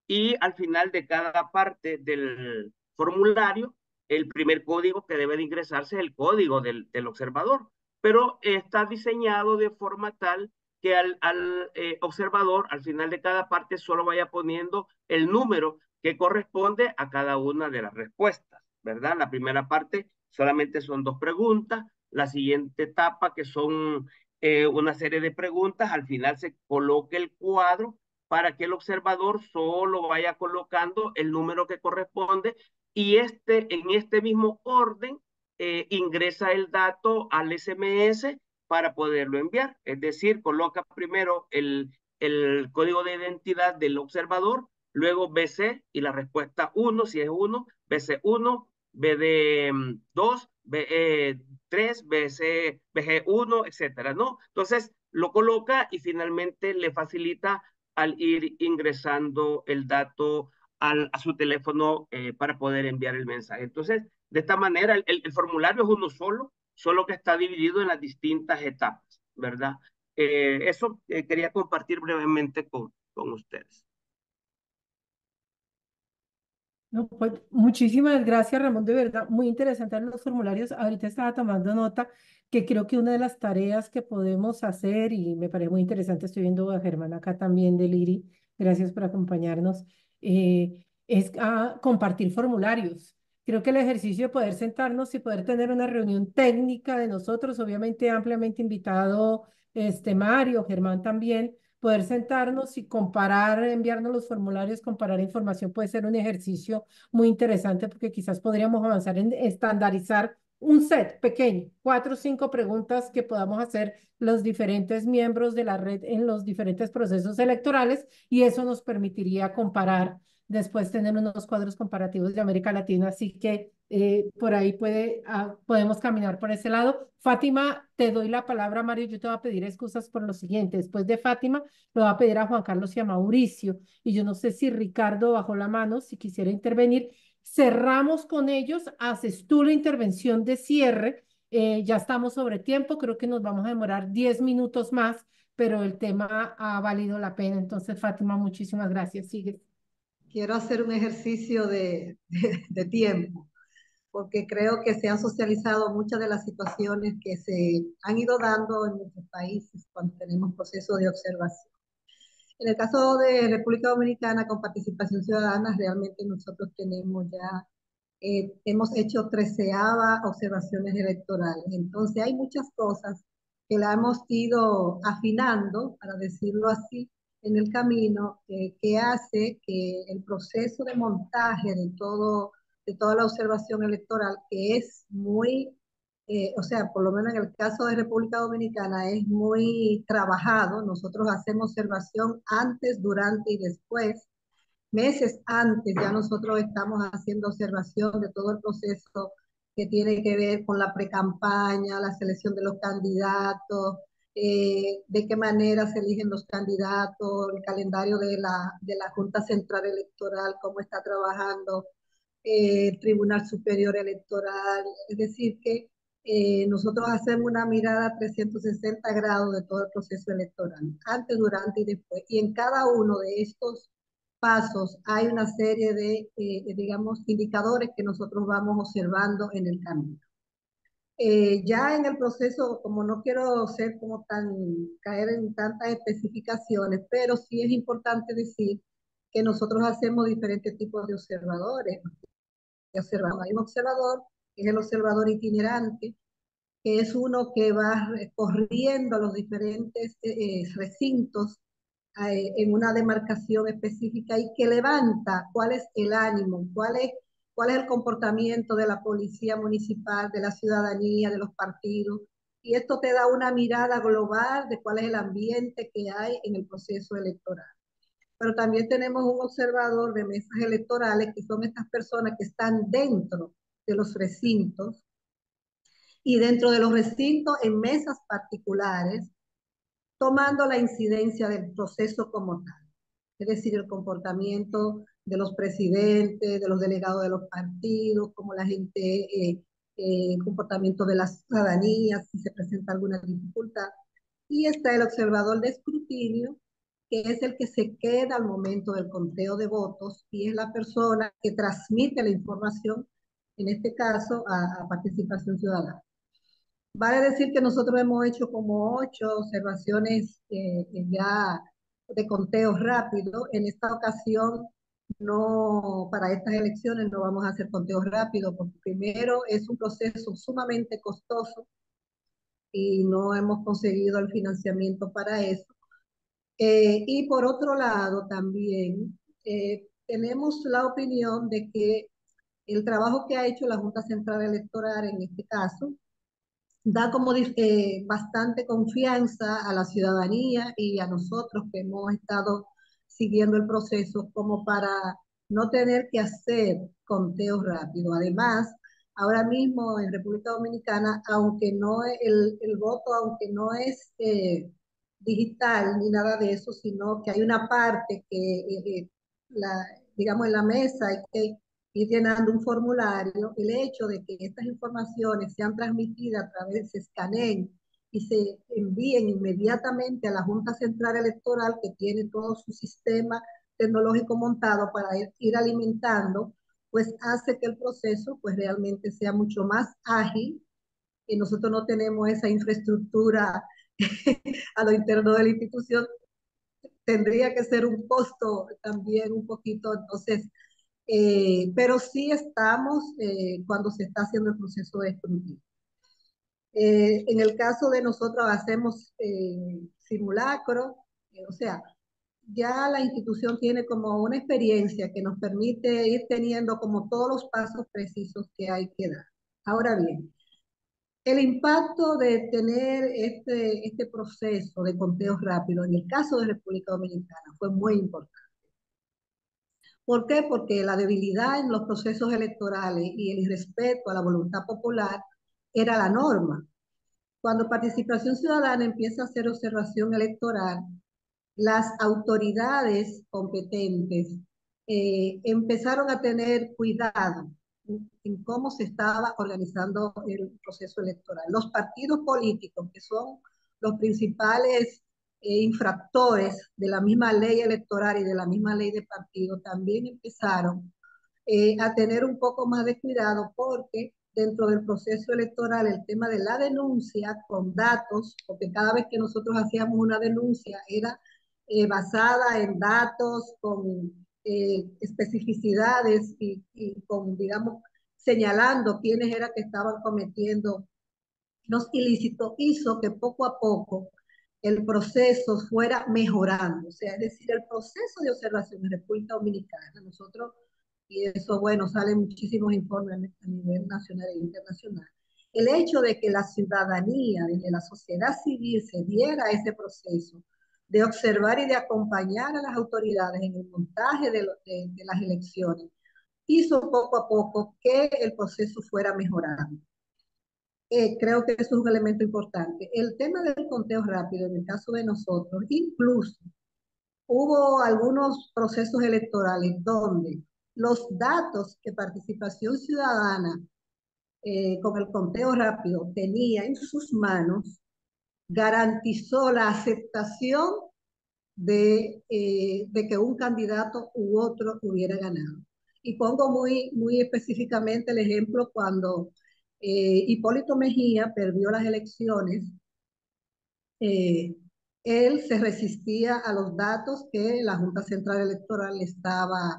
y al final de cada parte del formulario, el primer código que debe de ingresarse es el código del, del observador, pero está diseñado de forma tal que al, eh, observador, al final de cada parte, solo vaya poniendo el número que corresponde a cada una de las respuestas, ¿verdad? La primera parte solamente son dos preguntas, la siguiente etapa, que son eh, una serie de preguntas, al final se coloca el cuadro para que el observador solo vaya colocando el número que corresponde y este, en este mismo orden eh, ingresa el dato al SMS para poderlo enviar. Es decir, coloca primero el, el código de identidad del observador, luego BC y la respuesta 1, si es 1, BC1, BD2, BE3, BC, BG1, etcétera, ¿no? Entonces lo coloca y finalmente le facilita al ir ingresando el dato a su teléfono eh, para poder enviar el mensaje. Entonces, de esta manera, el formulario es uno solo, solo que está dividido en las distintas etapas, ¿verdad? Eh, eso eh, quería compartir brevemente con, con ustedes. No, pues, muchísimas gracias, Ramón, de verdad, muy interesante los formularios. Ahorita estaba tomando nota que creo que una de las tareas que podemos hacer, y me parece muy interesante, estoy viendo a Germán acá también de Liri, gracias por acompañarnos, eh, es a ah, compartir formularios. Creo que el ejercicio de poder sentarnos y poder tener una reunión técnica de nosotros, obviamente ampliamente invitado este Mario, Germán también, poder sentarnos y comparar, enviarnos los formularios, comparar información puede ser un ejercicio muy interesante porque quizás podríamos avanzar en estandarizar un set pequeño, cuatro o cinco preguntas que podamos hacer los diferentes miembros de la red en los diferentes procesos electorales y eso nos permitiría comparar después tener unos cuadros comparativos de América Latina, así que eh, por ahí puede, ah, podemos caminar por ese lado. Fátima, te doy la palabra, Mario, yo te voy a pedir excusas por lo siguiente. Después de Fátima, lo voy a pedir a Juan Carlos y a Mauricio, y yo no sé si Ricardo bajó la mano, si quisiera intervenir. Cerramos con ellos, haces tú la intervención de cierre, eh, ya estamos sobre tiempo, creo que nos vamos a demorar diez minutos más, pero el tema ha valido la pena. Entonces, Fátima, muchísimas gracias. Sigue quiero hacer un ejercicio de, tiempo, porque creo que se han socializado muchas de las situaciones que se han ido dando en muchos países cuando tenemos procesos de observación. En el caso de República Dominicana, con participación ciudadana, realmente nosotros tenemos ya, eh, hemos hecho treceava observaciones electorales. Entonces hay muchas cosas que la hemos ido afinando, para decirlo así, en el camino eh, que hace que el proceso de montaje de, todo, de toda la observación electoral, que es muy, eh, o sea, por lo menos en el caso de República Dominicana, es muy trabajado. Nosotros hacemos observación antes, durante y después. Meses antes ya nosotros estamos haciendo observación de todo el proceso que tiene que ver con la precampaña, la selección de los candidatos, eh, de qué manera se eligen los candidatos, el calendario de la, de la Junta Central Electoral, cómo está trabajando eh, el Tribunal Superior Electoral. Es decir, que eh, nosotros hacemos una mirada 360 grados de todo el proceso electoral, antes, durante y después. Y en cada uno de estos pasos hay una serie de, digamos, indicadores que nosotros vamos observando en el camino. Eh, ya en el proceso, como no quiero ser como tan, caer en tantas especificaciones, pero sí es importante decir que nosotros hacemos diferentes tipos de observadores. Hay un observador, que es el observador itinerante, que es uno que va corriendo los diferentes eh, eh, recintos en una demarcación específica y que levanta cuál es el ánimo, cuál es cuál es el comportamiento de la policía municipal, de la ciudadanía, de los partidos. Y esto te da una mirada global de cuál es el ambiente que hay en el proceso electoral. Pero también tenemos un observador de mesas electorales, que son estas personas que están dentro de los recintos y dentro de los recintos en mesas particulares, tomando la incidencia del proceso como tal. Es decir, el comportamiento de los presidentes, de los delegados de los partidos, como la gente, eh, eh, comportamiento de la ciudadanía, si se presenta alguna dificultad. Y está el observador de escrutinio, que es el que se queda al momento del conteo de votos y es la persona que transmite la información, en este caso, a, participación ciudadana. Vale decir que nosotros hemos hecho como ocho observaciones eh, ya de conteo rápido. En esta ocasión no, para estas elecciones no vamos a hacer conteos rápido porque primero es un proceso sumamente costoso y no hemos conseguido el financiamiento para eso. Eh, y por otro lado, también eh, tenemos la opinión de que el trabajo que ha hecho la Junta Central Electoral en este caso da como dice eh, bastante confianza a la ciudadanía y a nosotros que hemos estado siguiendo el proceso como para no tener que hacer conteos rápido Además, ahora mismo en República Dominicana, aunque no el, el voto, aunque no es eh, digital ni nada de eso, sino que hay una parte que, eh, eh, digamos, en la mesa hay que ir llenando un formulario. El hecho de que estas informaciones sean transmitidas a través, de escaneen y se envíen inmediatamente a la Junta Central Electoral que tiene todo su sistema tecnológico montado para e-, ir alimentando, pues hace que el proceso pues realmente sea mucho más ágil y nosotros no tenemos esa infraestructura a lo interno de la institución, tendría que ser un costo también un poquito, entonces, eh, pero sí estamos eh, cuando se está haciendo el proceso de escrutinio. Eh, en el caso de nosotros hacemos eh, simulacro, eh, o sea, ya la institución tiene como una experiencia que nos permite ir teniendo como todos los pasos precisos que hay que dar. Ahora bien, el impacto de tener este, este proceso de conteos rápido en el caso de República Dominicana fue muy importante. ¿Por qué? Porque la debilidad en los procesos electorales y el irrespeto a la voluntad popular era la norma. Cuando participación ciudadana empieza a hacer observación electoral, las autoridades competentes eh, empezaron a tener cuidado en cómo se estaba organizando el proceso electoral. Los partidos políticos, que son los principales eh, infractores de la misma ley electoral y de la misma ley de partido, también empezaron eh, a tener un poco más de cuidado porque dentro del proceso electoral el tema de la denuncia con datos, porque cada vez que nosotros hacíamos una denuncia era eh, basada en datos, con eh, especificidades y, y, con, digamos, señalando quiénes eran que estaban cometiendo los ilícitos, hizo que poco a poco el proceso fuera mejorando. O sea, es decir, el proceso de observación en República Dominicana, nosotros y eso, bueno, salen muchísimos informes a nivel nacional e internacional. El hecho de que la ciudadanía, desde la sociedad civil, se diera a ese proceso de observar y de acompañar a las autoridades en el montaje de, de, las elecciones, hizo poco a poco que el proceso fuera mejorado. Eh, creo que eso es un elemento importante. El tema del conteo rápido, en el caso de nosotros, incluso hubo algunos procesos electorales donde los datos que Participación Ciudadana eh, con el conteo rápido tenía en sus manos, garantizó la aceptación eh, de, que un candidato u otro hubiera ganado. Y pongo muy, muy específicamente el ejemplo cuando eh, Hipólito Mejía perdió las elecciones, él se resistía a los datos que la Junta Central Electoral estaba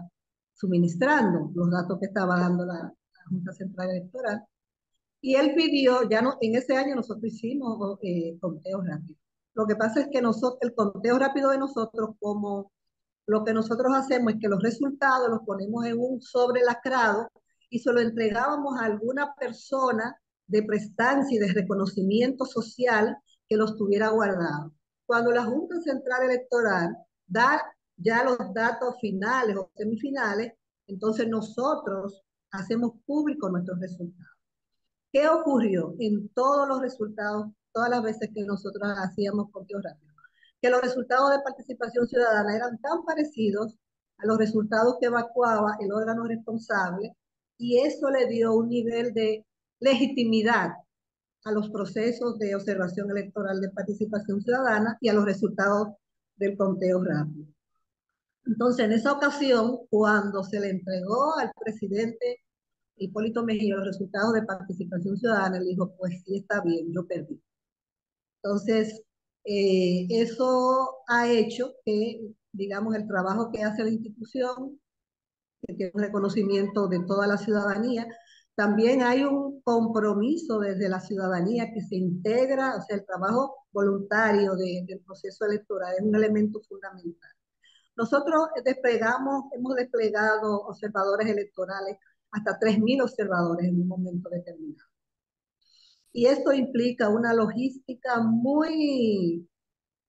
suministrando los datos que estaba dando la, Junta Central Electoral. Y él pidió, ya no, en ese año nosotros hicimos eh, conteos rápidos. Lo que pasa es que nosotros, el conteo rápido de nosotros, como lo que nosotros hacemos es que los resultados los ponemos en un sobre lacrado y se lo entregábamos a alguna persona de prestancia y de reconocimiento social que los tuviera guardado Cuando la Junta Central Electoral da ya los datos finales o semifinales, entonces nosotros hacemos público nuestros resultados. ¿Qué ocurrió en todos los resultados, todas las veces que nosotros hacíamos conteo rápido? Que los resultados de participación ciudadana eran tan parecidos a los resultados que evacuaba el órgano responsable y eso le dio un nivel de legitimidad a los procesos de observación electoral de participación ciudadana y a los resultados del conteo rápido. Entonces, en esa ocasión, cuando se le entregó al presidente Hipólito Mejía los resultados de participación ciudadana, le dijo, pues sí está bien, yo perdí. Entonces, eh, eso ha hecho que, digamos, el trabajo que hace la institución, que tiene un reconocimiento de toda la ciudadanía, también hay un compromiso desde la ciudadanía que se integra, o sea, el trabajo voluntario del proceso electoral es un elemento fundamental. Nosotros desplegamos, hemos desplegado observadores electorales, hasta 3.000 observadores en un momento determinado. Y esto implica una logística muy,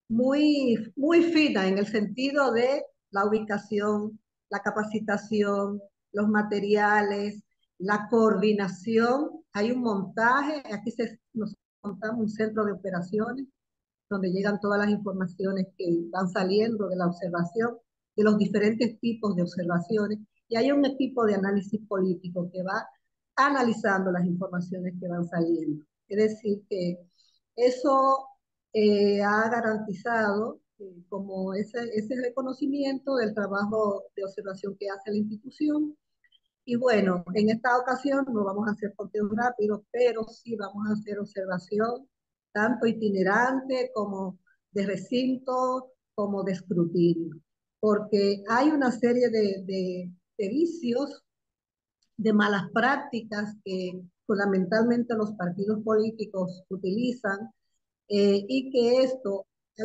muy, muy fina en el sentido de la ubicación, la capacitación, los materiales, la coordinación. Hay un montaje, aquí se, nos montamos un centro de operaciones donde llegan todas las informaciones que van saliendo de la observación, de los diferentes tipos de observaciones, y hay un equipo de análisis político que va analizando las informaciones que van saliendo. Es decir, que eso eh, ha garantizado eh, como ese, ese reconocimiento del trabajo de observación que hace la institución. Y bueno, en esta ocasión no vamos a hacer conteo rápido, pero sí vamos a hacer observación tanto itinerante como de recinto, como de escrutinio, porque hay una serie de, de, de vicios, de malas prácticas que fundamentalmente los partidos políticos utilizan eh, y que esto, eh,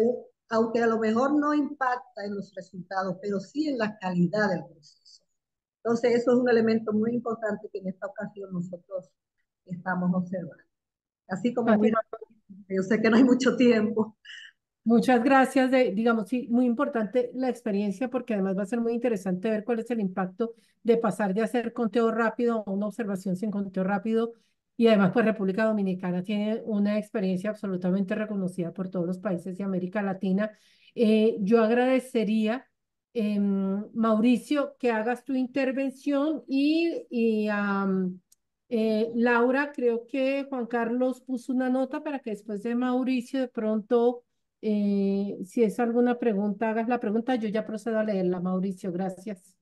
aunque a lo mejor no impacta en los resultados, pero sí en la calidad del proceso. Entonces, eso es un elemento muy importante que en esta ocasión nosotros estamos observando. Así como... Yo sé que no hay mucho tiempo. Muchas gracias. De, digamos, sí, muy importante la experiencia porque además va a ser muy interesante ver cuál es el impacto de pasar de hacer conteo rápido a una observación sin conteo rápido. Y además, pues República Dominicana tiene una experiencia absolutamente reconocida por todos los países de América Latina. Eh, yo agradecería, em, Mauricio, que hagas tu intervención y, y eh, Laura, creo que Juan Carlos puso una nota para que después de Mauricio, de pronto, eh, si es alguna pregunta, hagas la pregunta. Yo ya procedo a leerla, Mauricio. Gracias.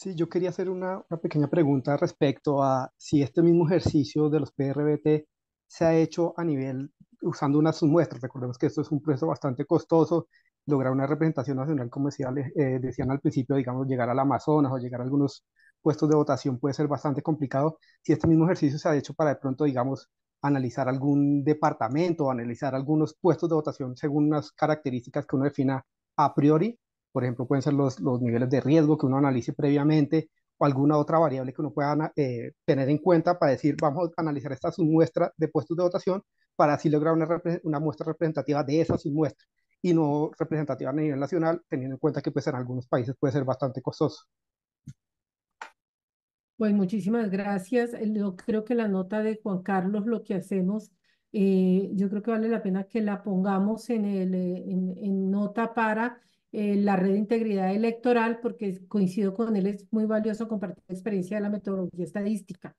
Sí, yo quería hacer una, pequeña pregunta respecto a si este mismo ejercicio de los PRBT se ha hecho a nivel usando unas muestras. Recordemos que esto es un proceso bastante costoso. Lograr una representación nacional, como eh, decían al principio, digamos, llegar al Amazonas o llegar a algunos puestos de votación puede ser bastante complicado si este mismo ejercicio se ha hecho para de pronto, digamos, analizar algún departamento, analizar algunos puestos de votación según unas características que uno defina a priori. Por ejemplo, pueden ser los, los niveles de riesgo que uno analice previamente o alguna otra variable que uno pueda eh, tener en cuenta para decir, vamos a analizar esta muestra de puestos de votación para así lograr una, muestra representativa de esa muestra y no representativa a nivel nacional, teniendo en cuenta que pues en algunos países puede ser bastante costoso. Pues muchísimas gracias. Yo eh, creo que la nota de Juan Carlos, lo que hacemos, eh, yo creo que vale la pena que la pongamos en, el, eh, en, nota para la red de integridad electoral, porque coincido con él, es muy valioso compartir la experiencia de la metodología estadística.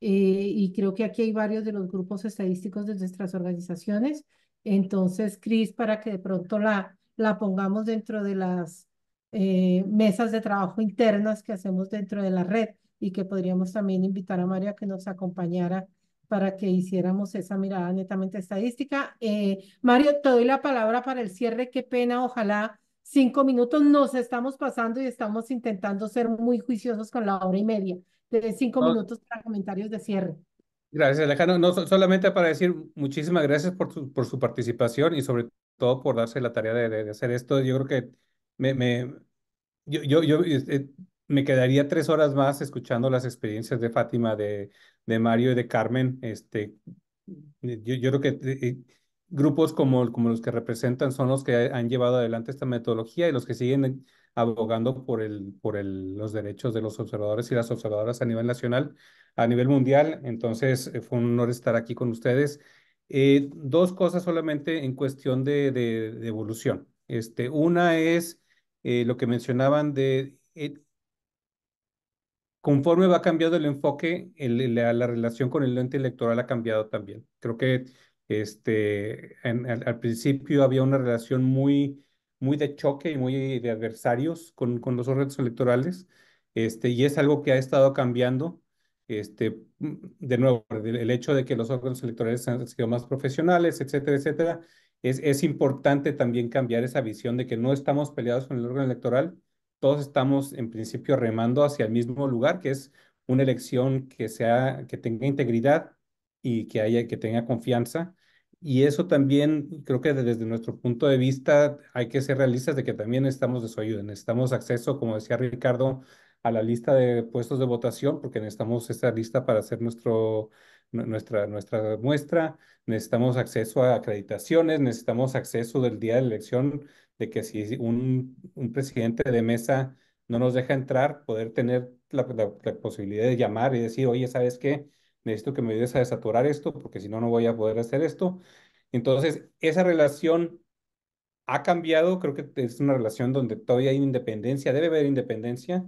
y creo que aquí hay varios de los grupos estadísticos de nuestras organizaciones. Entonces, Cris, para que de pronto la, la pongamos dentro de las mesas de trabajo internas que hacemos dentro de la red y que podríamos también invitar a María que nos acompañara para que hiciéramos esa mirada netamente estadística. Eh, Mario, te doy la palabra para el cierre. Qué pena, ojalá cinco minutos nos estamos pasando y estamos intentando ser muy juiciosos con la hora y media. De cinco minutos para comentarios de cierre. Gracias, Alejandro. No, solamente para decir muchísimas gracias por su, por su participación y sobre todo por darse la tarea de, hacer esto. Yo creo que me, me yo, yo, yo este, me quedaría tres horas más escuchando las experiencias de Fátima, de, de Mario y de Carmen. Este, eh, yo, creo que eh, eh, grupos como, como los que representan son los que han llevado adelante esta metodología y los que siguen abogando por, el, por los derechos de los observadores y las observadoras a nivel nacional, a nivel mundial. Entonces, fue un honor estar aquí con ustedes. dos cosas solamente en cuestión de, de, evolución. Este, una es lo que mencionaban de conforme va cambiando el enfoque, la, relación con el ente electoral ha cambiado también. Creo que este, al, principio había una relación muy, muy de choque y muy de adversarios con, con los órganos electorales, este, y es algo que ha estado cambiando. Este, de nuevo, el hecho de que los órganos electorales han sido más profesionales, etcétera, etcétera, es, es importante también cambiar esa visión de que no estamos peleados con el órgano electoral, todos estamos en principio remando hacia el mismo lugar, que es una elección que, sea, que tenga integridad y que, haya, que tenga confianza. Y eso también creo que desde nuestro punto de vista hay que ser realistas de que también estamos de su ayuda, necesitamos acceso, como decía Ricardo, a la lista de puestos de votación, porque necesitamos esa lista para hacer nuestro, nuestra, nuestra muestra, necesitamos acceso a acreditaciones, necesitamos acceso del día de la elección de que si un, presidente de mesa no nos deja entrar, poder tener la, posibilidad de llamar y decir, oye, ¿sabes qué? Necesito que me ayudes a desaturar esto porque si no, no voy a poder hacer esto. Entonces, esa relación ha cambiado, creo que es una relación donde todavía hay independencia, debe haber independencia,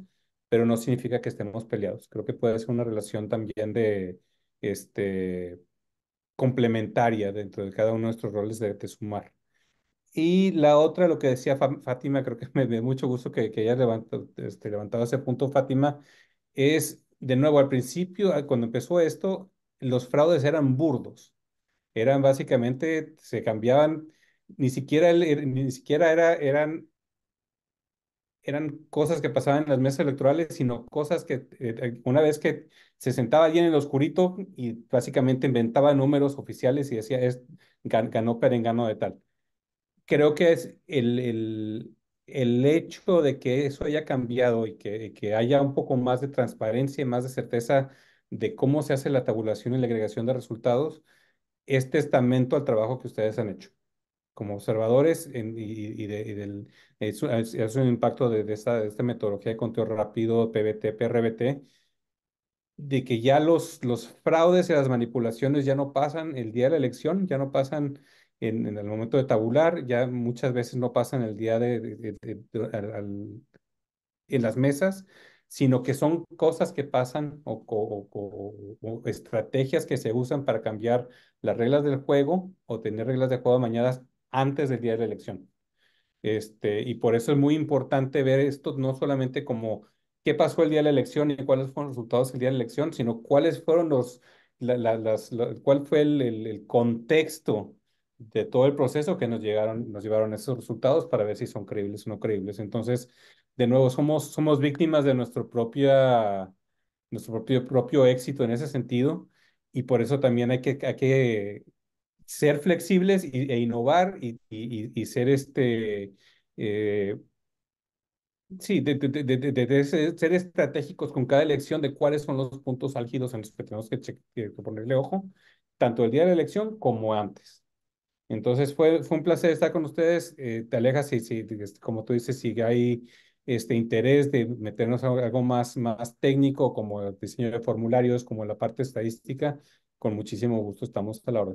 pero no significa que estemos peleados. Creo que puede ser una relación también de, este, complementaria dentro de cada uno de nuestros roles de, de sumar. Y la otra, lo que decía Fátima, creo que me dio mucho gusto que, que haya levantado, este, levantado ese punto, Fátima, es, de nuevo, al principio, ah, cuando empezó esto, los fraudes eran burdos. Eran básicamente, se cambiaban, ni siquiera, er, ni siquiera era, eran, eran cosas que pasaban en las mesas electorales, sino cosas que eh, eh, una vez que se sentaba allí en el oscurito y básicamente inventaba números oficiales y decía, es, ganó Perengano de tal creo que es el, el, el, hecho de que eso haya cambiado y que, que haya un poco más de transparencia y más de certeza de cómo se hace la tabulación y la agregación de resultados, es testamento al trabajo que ustedes han hecho como observadores y, y, del, es, un impacto de, esta, de, esta, metodología de conteo rápido, PBT, PRBT, de que ya los, los fraudes y las manipulaciones ya no pasan el día de la elección, ya no pasan en, el momento de tabular, ya muchas veces no pasan el día de, en las mesas, sino que son cosas que pasan o, o, estrategias que se usan para cambiar las reglas del juego o tener reglas de juego mañanas antes del día de la elección. Este, y por eso es muy importante ver esto no solamente como qué pasó el día de la elección y cuáles fueron los resultados el día de la elección, sino cuáles fueron los, las, cuál fue el, el, el contexto de todo el proceso que nos llegaron, nos llevaron esos resultados para ver si son creíbles o no creíbles. Entonces, de nuevo, somos, somos víctimas de nuestro, propia, nuestro propio, propio éxito en ese sentido y por eso también hay que, que ser flexibles e innovar y, ser este... Eh, sí, de, ser estratégicos con cada elección de cuáles son los puntos álgidos en los que tenemos que, que ponerle ojo, tanto el día de la elección como antes. Entonces fue, fue un placer estar con ustedes. Eh, te alejas y si, como tú dices, sigue ahí este interés de meternos a algo más, más técnico, como el diseño de formularios, como la parte estadística, con muchísimo gusto estamos a la hora.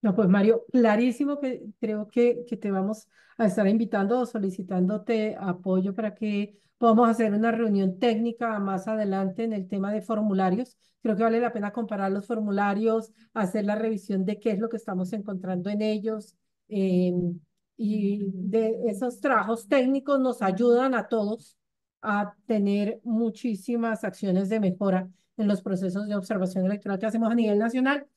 No, pues Mario, clarísimo que creo que, que te vamos a estar invitando o solicitándote apoyo para que Podemos hacer una reunión técnica más adelante en el tema de formularios. Creo que vale la pena comparar los formularios, hacer la revisión de qué es lo que estamos encontrando en ellos. Em, y de esos trabajos técnicos nos ayudan a todos a tener muchísimas acciones de mejora en los procesos de observación electoral que hacemos a nivel nacional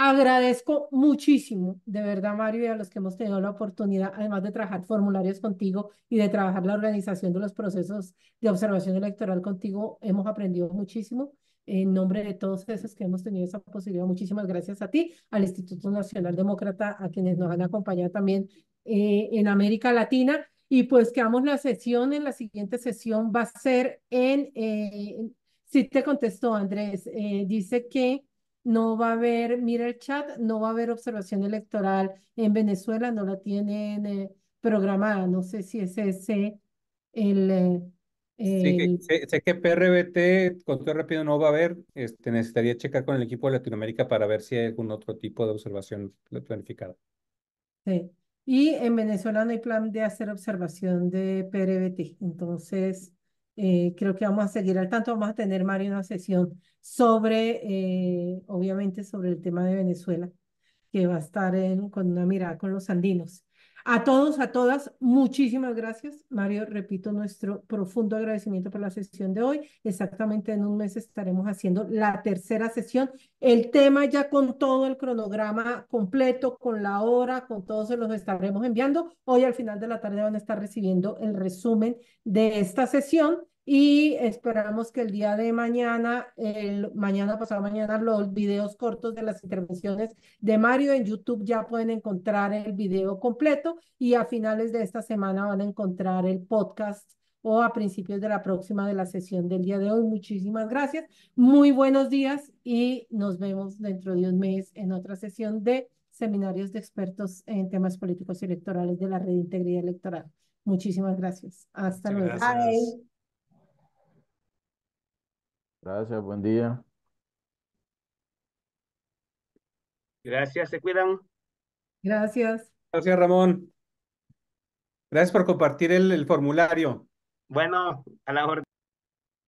Agradezco muchísimo, de verdad, Mario, y a los que hemos tenido la oportunidad, además de trabajar formularios contigo y de trabajar la organización de los procesos de observación electoral contigo, hemos aprendido muchísimo. En nombre de todos esos que hemos tenido esa posibilidad, muchísimas gracias a ti, al Instituto Nacional Demócrata, a quienes nos han acompañado también eh, en América Latina. Y pues quedamos la sesión, en la siguiente sesión va a ser en, eh, si te contestó Andrés, eh, dice que no va a haber mira el Chat, no va a haber observación electoral en Venezuela, no la tienen eh, programada, no sé si es ese el... Eh, sí, sé, que PRBT, con todo rápido, no va a haber. Este, necesitaría checar con el equipo de Latinoamérica para ver si hay algún otro tipo de observación planificada. Sí. Y en Venezuela no hay plan de hacer observación de PRBT. Entonces, eh, creo que vamos a seguir al tanto, vamos a tener, Mario, una sesión sobre, eh, obviamente, sobre el tema de Venezuela, que va a estar con una mirada con los andinos. A todos, a todas, muchísimas gracias. Mario, repito nuestro profundo agradecimiento por la sesión de hoy. Exactamente en un mes estaremos haciendo la tercera sesión. El tema ya con todo el cronograma completo, con la hora, con todos se los estaremos enviando. Hoy al final de la tarde van a estar recibiendo el resumen de esta sesión y esperamos que el día de mañana, el, mañana pasado mañana, los videos cortos de las intervenciones de Mario en YouTube ya pueden encontrar el video completo y a finales de esta semana van a encontrar el podcast o a principios de la próxima de la sesión del día de hoy. Muchísimas gracias, muy buenos días y nos vemos dentro de un mes en otra sesión de seminarios de expertos en temas políticos y electorales de la Red de Integridad Electoral. Muchísimas gracias. Hasta luego. Gracias, buen día. Gracias, se cuidan. Gracias. Gracias, Ramón. Gracias por compartir el, formulario. Bueno, a la orden.